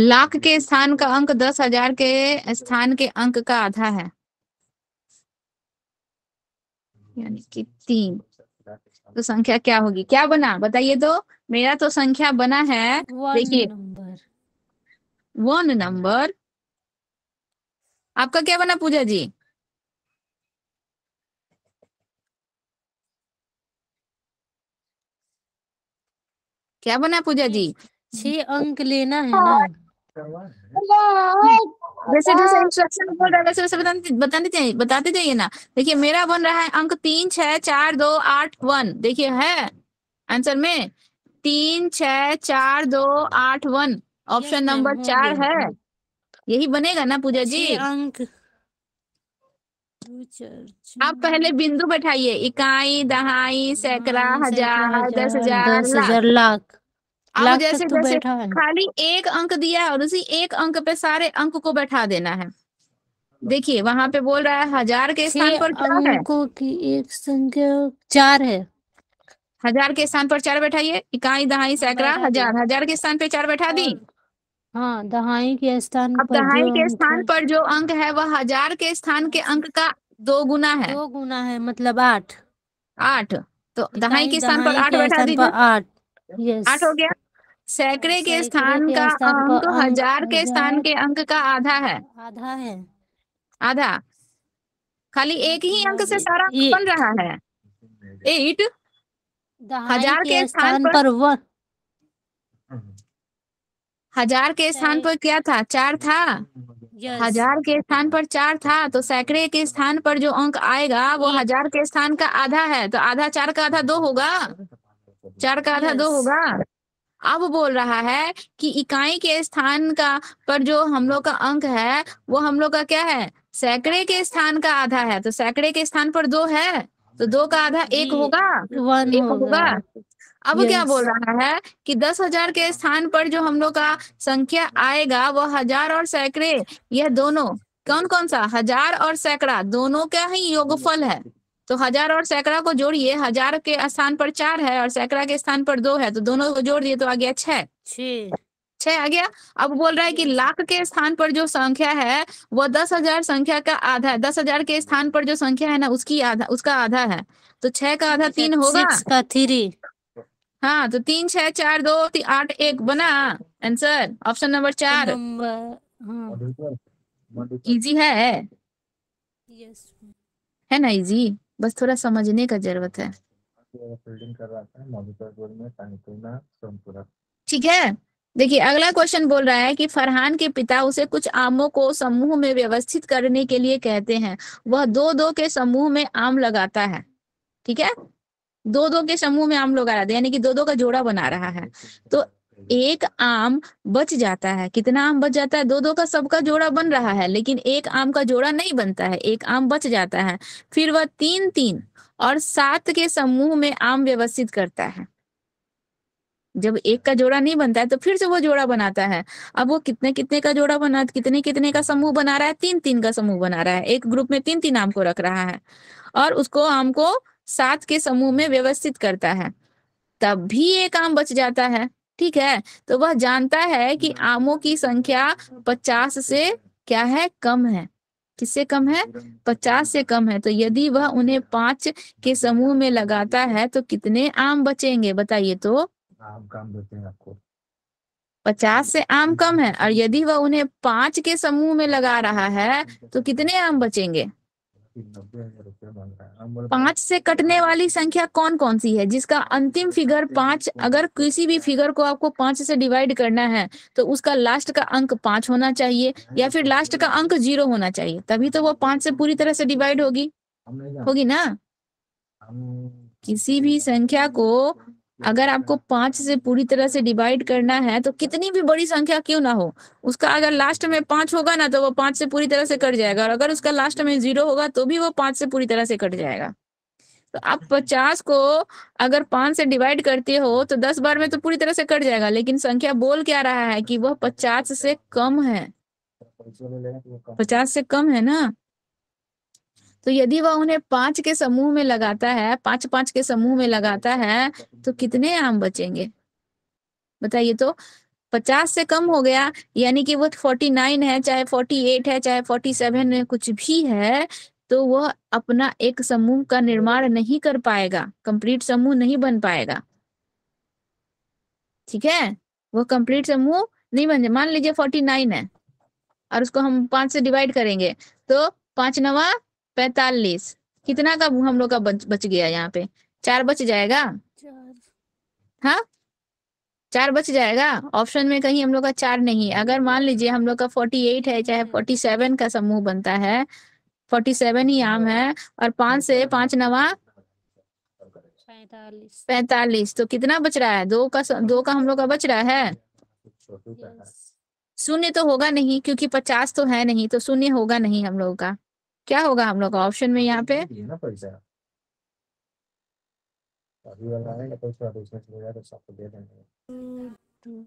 लाख के स्थान का अंक दस हजार के स्थान के अंक का आधा है यानी कि तीन तो संख्या क्या होगी क्या बना बताइए तो मेरा तो संख्या बना है देखिए वन नंबर आपका क्या बना पूजा जी क्या बना पूजा जी छह अंक लेना है ना हाँ। हाँ। हाँ। बताते जाइए ना देखिए मेरा बन रहा है अंक तीन छ चार दो आठ वन देखिए है आंसर में तीन छ चार दो आठ वन ऑप्शन नंबर चार है यही बनेगा ना पूजा जी अंक आप पहले बिंदु बैठाइए इकाई दहाई सैकड़ा हजार दस हजार दस हजार लाख अब जैसे तो जैसे खाली एक अंक दिया है और उसी एक अंक पे सारे अंक को बैठा देना है देखिए वहां पे बोल रहा है हजार के स्थान पर क्या है की एक संख्या चार है हजार के स्थान पर चार बैठाइए इकाई दहाई हाँ, सैकड़ा हजार हजार के स्थान पे चार बैठा दी हाँ, हाँ दहाई के स्थान अब दहाई के स्थान पर जो अंक है वह हजार के स्थान के अंक का दो गुना है दो गुना है मतलब आठ आठ तो दहाई के स्थान पर आठ बैठा दी आठ आठ हो गया सैकड़े के स्थान का अंक हजार के स्थान के अंक का आधा है आधा है आधा खाली एक ही अंक से सारा बन रहा है एट हजार के स्थान पर वन हजार के स्थान पर क्या था चार था हजार के स्थान पर चार था तो सैकड़े के स्थान पर जो अंक आएगा वो हजार के स्थान का आधा है तो आधा चार का आधा दो होगा चार का आधा दो होगा अब बोल रहा है कि इकाई के स्थान का पर जो हम लोग का अंक है वो हम लोग का क्या है सैकड़े के स्थान का आधा है तो सैकड़े के स्थान पर दो है तो दो का आधा एक होगा एक होगा अब yes. क्या बोल रहा है कि दस हजार के हाँ। स्थान पर जो हम लोग का संख्या आएगा वह हजार और सैकड़े यह दोनों कौन कौन सा हजार और सैकड़ा दोनों का ही योगफल है तो हजार और सैकड़ा को जोड़िए हजार के स्थान पर चार है और सैकड़ा के स्थान पर दो है तो दोनों को जोड़ दिए तो आ गया छह छह आ गया अब बोल रहा है कि लाख के स्थान पर जो संख्या है वह दस हजार संख्या का आधा है दस हजार के स्थान पर जो संख्या है ना उसकी आधा उसका आधा है तो छह का आधा तीन अच्छा, होगा का थ्री हाँ तो तीन छह चार दो आठ एक बना आंसर ऑप्शन नंबर चार इजी हाँ। है है ना इजी बस थोड़ा समझने का जरूरत है तो ठीक है देखिए अगला क्वेश्चन बोल रहा है कि फरहान के पिता उसे कुछ आमों को समूह में व्यवस्थित करने के लिए कहते हैं वह दो दो के समूह में आम लगाता है ठीक है दो दो के समूह में आम लगा रहा है यानी कि दो दो का जोड़ा बना रहा है तो एक आम बच जाता है कितना आम बच जाता है दो दो का सबका जोड़ा बन रहा है लेकिन एक आम का जोड़ा नहीं बनता है एक आम बच जाता है फिर वह तीन तीन और सात के समूह में आम व्यवस्थित करता है जब एक का जोड़ा नहीं बनता है तो फिर से वो जोड़ा बनाता है अब वो कितने कितने का जोड़ा बना कितने कितने का समूह बना रहा है तीन तीन का समूह बना रहा है एक ग्रुप में तीन तीन आम को रख रहा है और उसको आम को सात के समूह में व्यवस्थित करता है तब भी एक आम बच जाता है ठीक है तो वह जानता है कि हम्म। आमों की संख्या पचास से क्या है कम है किससे कम है पचास से कम है तो यदि वह उन्हें पांच के समूह में लगाता है तो कितने आम बचेंगे बताइए तो आम कम आपको पचास से आम कम है और यदि वह उन्हें पांच के समूह में लगा रहा है तो कितने आम बचेंगे पांच से कटने हाँ। वाली संख्या कौन कौन सी है जिसका अंतिम फिगर पांच अगर किसी भी फिगर को आपको पांच से डिवाइड करना है तो उसका लास्ट का अंक पांच होना चाहिए हाँ, या फिर लास्ट का अंक जीरो होना चाहिए तभी तो वो पांच से पूरी तरह से डिवाइड होगी होगी ना किसी भी संख्या को अगर आपको पांच से पूरी तरह से डिवाइड करना है तो कितनी भी बड़ी संख्या क्यों ना हो उसका अगर लास्ट में पांच होगा ना तो वो पांच से पूरी तरह से कट जाएगा और अगर उसका लास्ट में जीरो होगा तो भी वो पांच से पूरी तरह से कट जाएगा तो आप पचास को अगर पांच से डिवाइड करते हो तो दस बार में तो पूरी तरह से कट जाएगा लेकिन संख्या बोल क्या रहा है कि वह पचास से कम है पचास से कम है ना तो यदि वह उन्हें पांच के समूह में लगाता है पांच पांच के समूह में लगाता है तो कितने आम बचेंगे बताइए तो पचास से कम हो गया यानी कि वो फोर्टी नाइन है चाहे फोर्टी एट है चाहे फोर्टी सेवन है कुछ भी है तो वह अपना एक समूह का निर्माण नहीं कर पाएगा कंप्लीट समूह नहीं बन पाएगा ठीक है वह कंप्लीट समूह नहीं बन मान लीजिए फोर्टी नाइन है और उसको हम पांच से डिवाइड करेंगे तो पांच नवा पैतालीस कितना का हम लोग का बच, बच गया यहाँ पे चार बच जाएगा हाँ चार बच जाएगा ऑप्शन में कहीं हम लोग का चार नहीं अगर मान लीजिए हम लोग का फोर्टी एट है चाहे हम्म। फोर्टी सेवन का समूह बनता है फोर्टी सेवन ही आम है और पांच से पांच नवा पैतालीस पैतालीस तो कितना बच रहा है दो का दो का हम लोग का बच रहा है शून्य तो होगा नहीं क्योंकि पचास तो है नहीं तो शून्य होगा नहीं हम लोग का क्या होगा हम लोग ऑप्शन में यहाँ पे तो तो हम्म, हम्म।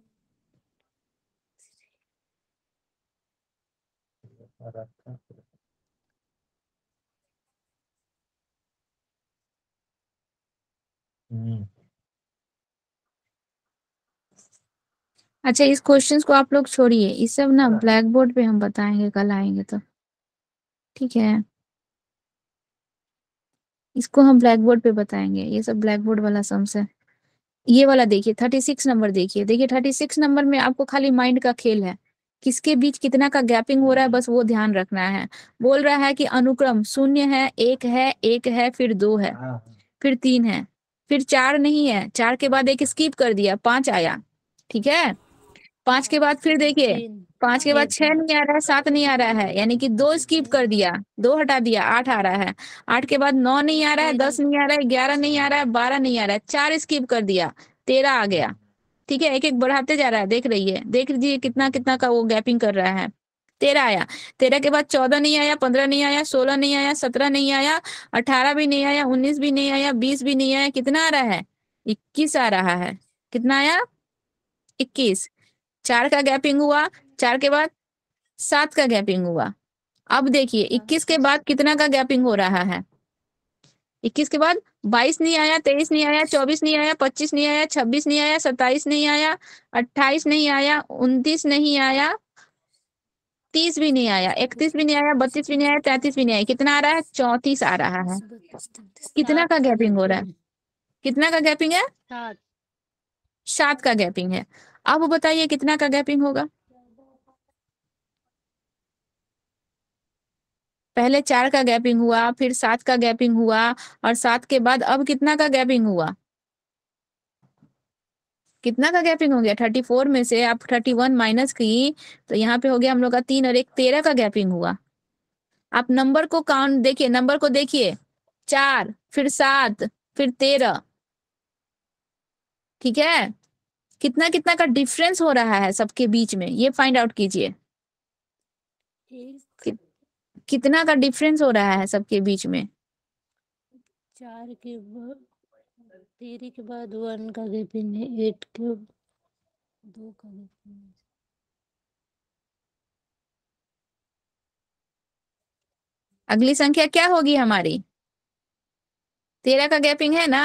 अच्छा इस क्वेश्चंस को आप लोग छोड़िए इस सब ना ब्लैक हाँ। बोर्ड पे हम बताएंगे कल आएंगे तो ठीक है इसको हम ब्लैक बोर्ड पे बताएंगे ये सब ब्लैक बोर्ड वाला सम्स है ये वाला देखिए थर्टी सिक्स नंबर देखिए देखिए थर्टी सिक्स नंबर में आपको खाली माइंड का खेल है किसके बीच कितना का गैपिंग हो रहा है बस वो ध्यान रखना है बोल रहा है कि अनुक्रम शून्य है एक है एक है फिर दो है हाँ, हाँ। फिर तीन है फिर चार नहीं है चार के बाद एक स्कीप कर दिया पांच आया ठीक है पांच के बाद फिर देखिए पांच के बाद छह नहीं आ रहा है सात नहीं आ रहा है यानी कि दो स्किप कर दिया दो हटा दिया आठ आ रहा है आठ के बाद नौ नहीं आ रहा है दस नहीं आ रहा है ग्यारह नहीं आ रहा है बारह नहीं आ रहा है चार स्किप कर दिया तेरह आ गया ठीक है एक एक बढ़ाते जा रहा है देख रही है देख लीजिए कितना कितना का वो गैपिंग कर रहा है तेरह आया तेरह के बाद चौदह नहीं आया पंद्रह नहीं आया सोलह नहीं आया सत्रह नहीं आया अठारह भी नहीं आया उन्नीस भी नहीं आया बीस भी नहीं आया कितना आ रहा है इक्कीस आ रहा है कितना आया इक्कीस चार का गैपिंग हुआ चार के बाद सात का गैपिंग हुआ अब देखिए इक्कीस के बाद कितना का गैपिंग हो रहा है इक्कीस के बाद बाईस नहीं आया तेईस नहीं आया चौबीस नहीं आया पच्चीस नहीं आया छब्बीस नहीं आया सत्ताईस नहीं आया अट्ठाईस नहीं आया उनतीस नहीं आया तीस भी नहीं आया इकतीस भी नहीं आया बत्तीस भी नहीं आया तैतीस भी नहीं आया कितना आ रहा है चौतीस आ रहा है कितना का गैपिंग हो रहा है कितना का गैपिंग है सात का गैपिंग है अब बताइए कितना का गैपिंग होगा पहले चार का गैपिंग हुआ फिर सात का गैपिंग हुआ और सात के बाद अब कितना का गैपिंग हुआ कितना का गैपिंग हो गया थर्टी फोर में से आप थर्टी वन माइनस की तो यहाँ पे हो गया हम लोग का तीन और एक तेरह का गैपिंग हुआ आप नंबर को काउंट देखिए नंबर को देखिए चार फिर सात फिर तेरह ठीक है कितना कितना का डिफरेंस हो रहा है सबके बीच में ये फाइंड आउट कीजिए कितना का डिफरेंस हो रहा है सबके बीच में चार के बाद के बाद वन का गैप इन है एट के दो का गैप है अगली संख्या क्या होगी हमारी तेरह का गैपिंग है ना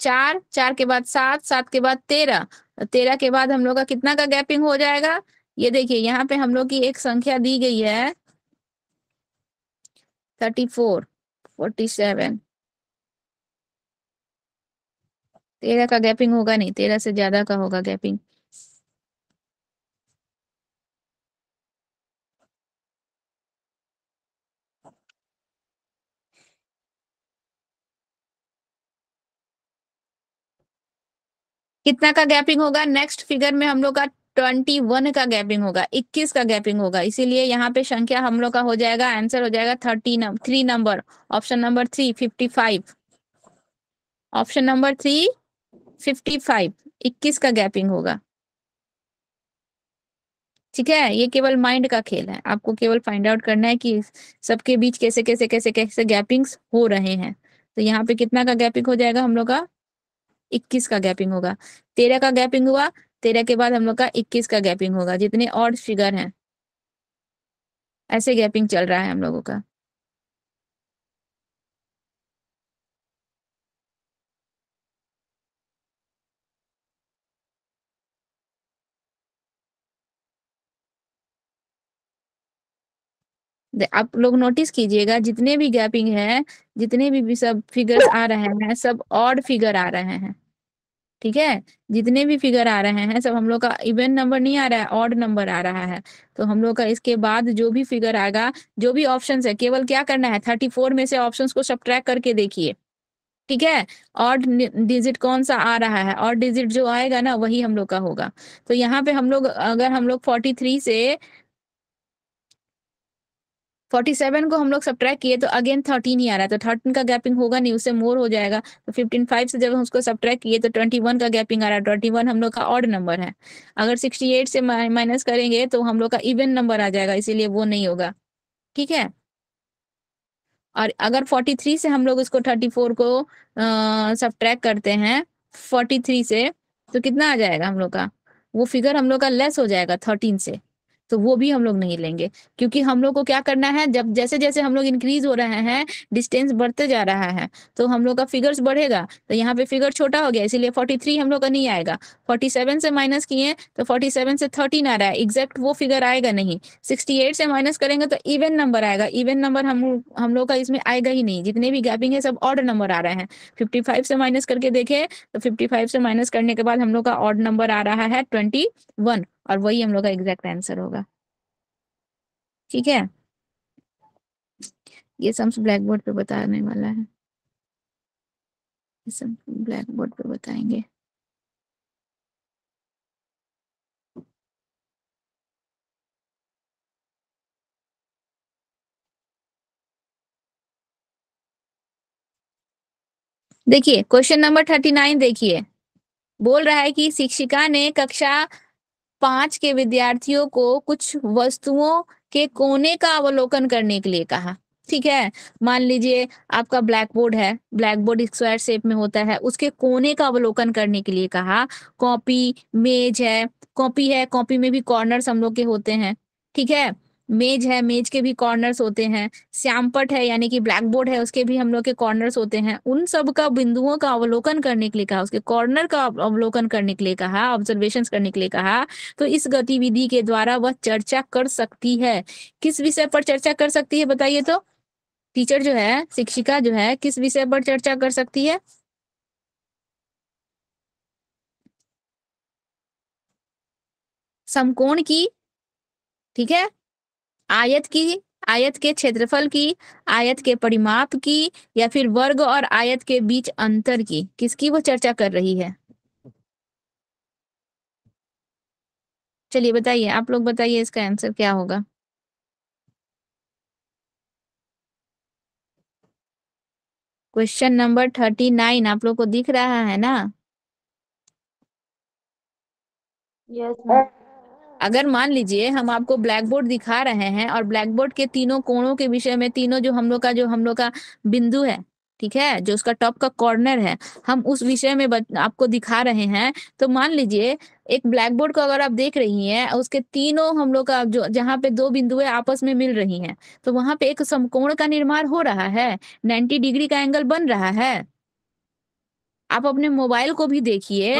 चार चार के बाद सात सात के बाद तेरह तेरह के बाद हम लोग का कितना का गैपिंग हो जाएगा ये देखिए यहाँ पे हम लोग की एक संख्या दी गई है तेरह का गैपिंग होगा नहीं तेरह से ज्यादा का होगा गैपिंग कितना का गैपिंग होगा नेक्स्ट फिगर में हम लोग का ट्वेंटी वन का गैपिंग होगा इक्कीस का गैपिंग होगा इसीलिए यहाँ पे संख्या हम लोग का हो जाएगा आंसर हो जाएगा thirty three number option number three fifty five option number three fifty five इक्कीस का गैपिंग होगा ठीक है ये केवल माइंड का खेल है आपको केवल फाइंड आउट करना है कि सबके बीच कैसे कैसे कैसे कैसे गैपिंग्स हो रहे हैं तो यहाँ पे कितना का गैपिंग हो जाएगा हम लोग का इक्कीस का गैपिंग होगा तेरह का गैपिंग हुआ तेरह के बाद हम लोग का इक्कीस का गैपिंग होगा जितने और फिगर हैं ऐसे गैपिंग चल रहा है हम लोगों का आप लोग नोटिस कीजिएगा जितने भी गैपिंग है जितने भी, भी सब फिगर्स आ रहे हैं सब ऑड फिगर आ रहे हैं ठीक है जितने भी फिगर आ रहे हैं सब हम लोग का इवन नंबर नहीं आ रहा है ऑड नंबर आ रहा है तो हम लोग का इसके बाद जो भी फिगर आएगा जो भी ऑप्शन है केवल क्या करना है थर्टी फोर में से ऑप्शन को सब करके देखिए ठीक है और डिजिट कौन सा आ रहा है और डिजिट जो आएगा ना वही हम लोग का होगा तो यहाँ पे हम लोग अगर हम लोग 43 से फोर्टी सेवन को हम लोग सब ट्रैक किए तो अगेन थर्टीन ही आ रहा है तो थर्टीन का गैपिंग होगा नहीं उससे मोर हो जाएगा तो फिफ्टीन फाइव से जब हम उसको सब ट्रैक किए तो ट्वेंटी वन का गैपिंग आ रहा है ट्वेंटी वन हम लोग का ऑड नंबर है अगर सिक्सटी एट से माइनस करेंगे तो हम लोग का इवन नंबर आ जाएगा इसीलिए वो नहीं होगा ठीक है और अगर फोर्टी थ्री से हम लोग उसको थर्टी फोर को सब ट्रैक करते हैं फोर्टी थ्री से तो कितना आ जाएगा हम लोग का वो फिगर हम लोग का लेस हो जाएगा थर्टीन से तो वो भी हम लोग नहीं लेंगे क्योंकि हम लोग को क्या करना है जब जैसे जैसे हम लोग इंक्रीज हो रहे हैं डिस्टेंस बढ़ते जा रहा है तो हम लोग का फिगर्स बढ़ेगा तो यहाँ पे फिगर छोटा हो गया इसीलिए फोर्टी थ्री हम लोग का नहीं आएगा फोर्टी सेवन से माइनस किए तो फोर्टी सेवन से थर्टीन आ रहा है एग्जैक्ट वो फिगर आएगा नहीं सिक्सटी एट से माइनस करेंगे तो इवन नंबर आएगा इवन नंबर हम हम लोग का इसमें आएगा ही नहीं जितने भी गैपिंग है सब ऑर्ड नंबर आ रहे हैं फिफ्टी फाइव से माइनस करके देखे तो फिफ्टी फाइव से माइनस करने के बाद हम लोग का ऑर्ड नंबर आ रहा है ट्वेंटी वन और वही हम लोग का एग्जैक्ट आंसर होगा ठीक है ये सब ब्लैक बोर्ड पे बताने वाला है ये सब ब्लैक बोर्ड पे बताएंगे देखिए क्वेश्चन नंबर थर्टी नाइन देखिए बोल रहा है कि शिक्षिका ने कक्षा पांच के विद्यार्थियों को कुछ वस्तुओं के कोने का अवलोकन करने के लिए कहा ठीक है मान लीजिए आपका ब्लैक बोर्ड है ब्लैक बोर्ड स्क्वायर शेप में होता है उसके कोने का अवलोकन करने के लिए कहा कॉपी मेज है कॉपी है कॉपी में भी कॉर्नर हम लोग के होते हैं ठीक है मेज है मेज के भी कॉर्नर्स होते हैं श्यामपट है यानी कि ब्लैक बोर्ड है उसके भी हम लोग के कॉर्नर्स होते हैं उन सब का बिंदुओं का अवलोकन करने के लिए कहा उसके कॉर्नर का अवलोकन करने के लिए कहा ऑब्जर्वेशन करने के लिए कहा तो इस गतिविधि के द्वारा वह चर्चा कर सकती है किस विषय पर चर्चा कर सकती है बताइए तो टीचर जो है शिक्षिका जो है किस विषय पर चर्चा कर सकती है समकोण की ठीक है आयत की आयत के क्षेत्रफल की आयत के परिमाप की या फिर वर्ग और आयत के बीच अंतर की किसकी वो चर्चा कर रही है चलिए बताइए आप लोग बताइए इसका आंसर क्या होगा क्वेश्चन नंबर थर्टी नाइन आप लोग को दिख रहा है ना यस yes, अगर मान लीजिए हम आपको ब्लैक बोर्ड दिखा रहे हैं और ब्लैक बोर्ड के तीनों कोणों के विषय में तीनों जो हम लोग का जो हम लोग का बिंदु है ठीक है जो उसका टॉप का कॉर्नर है हम उस विषय में आपको दिखा रहे हैं तो मान लीजिए एक ब्लैक बोर्ड को अगर आप देख रही हैं उसके तीनों हम लोग का जो जहाँ पे दो बिंदु आपस में मिल रही हैं तो वहां पे एक समकोण का निर्माण हो रहा है 90 डिग्री का एंगल बन रहा है आप अपने मोबाइल को भी देखिए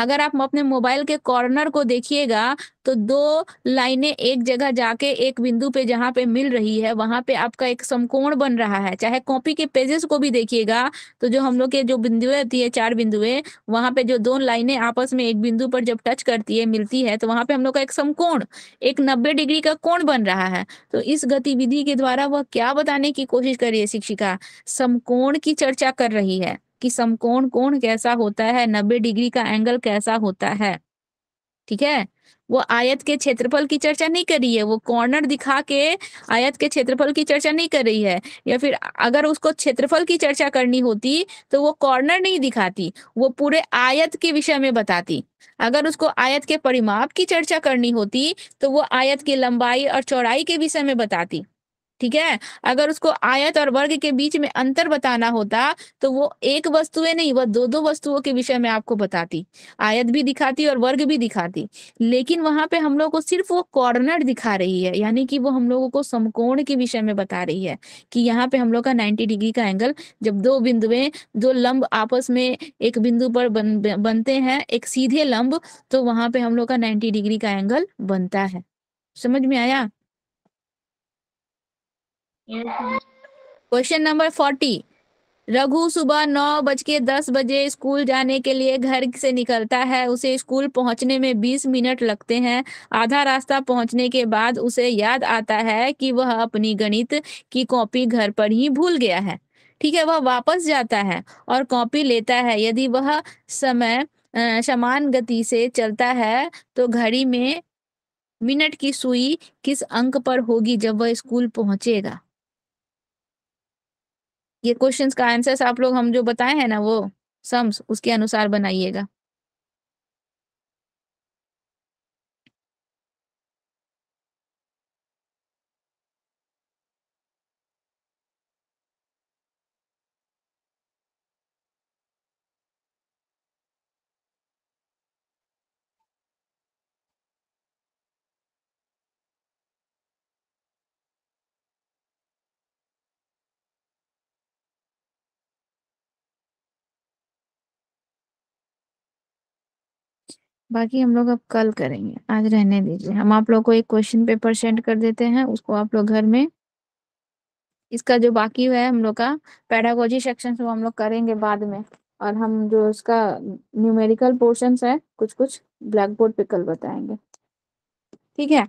अगर आप अपने मोबाइल के कॉर्नर को देखिएगा तो दो लाइनें एक जगह जाके एक बिंदु पे जहाँ पे मिल रही है वहां पे आपका एक समकोण बन रहा है चाहे कॉपी के पेजेस को भी देखिएगा तो जो हम लोग के जो बिंदुए होती है चार बिंदुए वहां पे जो दो लाइनें आपस में एक बिंदु पर जब टच करती है मिलती है तो वहां पे हम लोग का एक समकोण एक नब्बे डिग्री का कोण बन रहा है तो इस गतिविधि के द्वारा वह क्या बताने की कोशिश कर रही है शिक्षिका समकोण की चर्चा कर रही है कि समकोण कोण कैसा होता है नब्बे डिग्री का एंगल कैसा होता है ठीक है वो आयत के क्षेत्रफल की चर्चा नहीं कर रही है वो कॉर्नर दिखा के आयत के क्षेत्रफल की चर्चा नहीं कर रही है या फिर अगर उसको क्षेत्रफल की चर्चा करनी होती तो वो कॉर्नर नहीं दिखाती वो पूरे आयत के विषय में बताती अगर उसको आयत के परिमाप की चर्चा करनी होती तो वो आयत की लंबाई और चौड़ाई के विषय में बताती ठीक है अगर उसको आयत और वर्ग के बीच में अंतर बताना होता तो वो एक वस्तुएं नहीं वह दो दो वस्तुओं के विषय में आपको बताती आयत भी दिखाती और वर्ग भी दिखाती लेकिन वहां पे हम लोग को सिर्फ वो कॉर्नर दिखा रही है यानी कि वो हम लोगों को समकोण के विषय में बता रही है कि यहाँ पे हम लोग का नाइन्टी डिग्री का एंगल जब दो बिंदुए दो लंब आपस में एक बिंदु पर बन, बनते हैं एक सीधे लंब तो वहां पे हम लोग का नाइन्टी डिग्री का एंगल बनता है समझ में आया क्वेश्चन नंबर फोर्टी रघु सुबह नौ बज के दस बजे स्कूल जाने के लिए घर से निकलता है उसे स्कूल पहुंचने में बीस मिनट लगते हैं आधा रास्ता पहुंचने के बाद उसे याद आता है कि वह अपनी गणित की कॉपी घर पर ही भूल गया है ठीक है वह वापस जाता है और कॉपी लेता है यदि वह समय समान गति से चलता है तो घड़ी में मिनट की सुई किस अंक पर होगी जब वह स्कूल पहुंचेगा ये क्वेश्चंस का आंसर्स आप लोग हम जो बताए हैं ना वो सम्स उसके अनुसार बनाइएगा बाकी हम लोग अब कल करेंगे आज रहने दीजिए हम आप लोग को एक क्वेश्चन पेपर सेंड कर देते हैं उसको आप लोग घर में इसका जो बाकी है हम लोग का पैडागोजी सेक्शन वो हम लोग करेंगे बाद में और हम जो इसका न्यूमेरिकल पोर्शन है कुछ कुछ ब्लैक बोर्ड पे कल बताएंगे ठीक है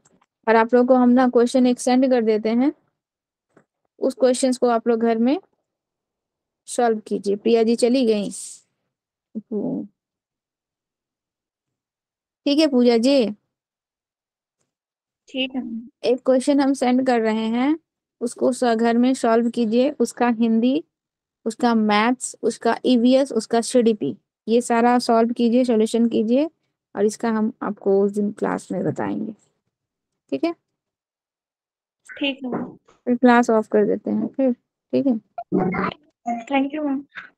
और आप लोग को हम ना क्वेश्चन एक सेंड कर देते हैं उस क्वेश्चन को आप लोग घर में सॉल्व कीजिए प्रिया जी चली गई ठीक है पूजा जी ठीक है एक क्वेश्चन हम सेंड कर रहे हैं उसको घर में सॉल्व कीजिए उसका हिंदी उसका मैथ्स उसका ईवीएस e उसका सीडीपी ये सारा सॉल्व कीजिए सॉल्यूशन कीजिए और इसका हम आपको उस दिन क्लास में बताएंगे ठीक है ठीक है फिर क्लास ऑफ कर देते हैं फिर ठीक है थैंक यू मैम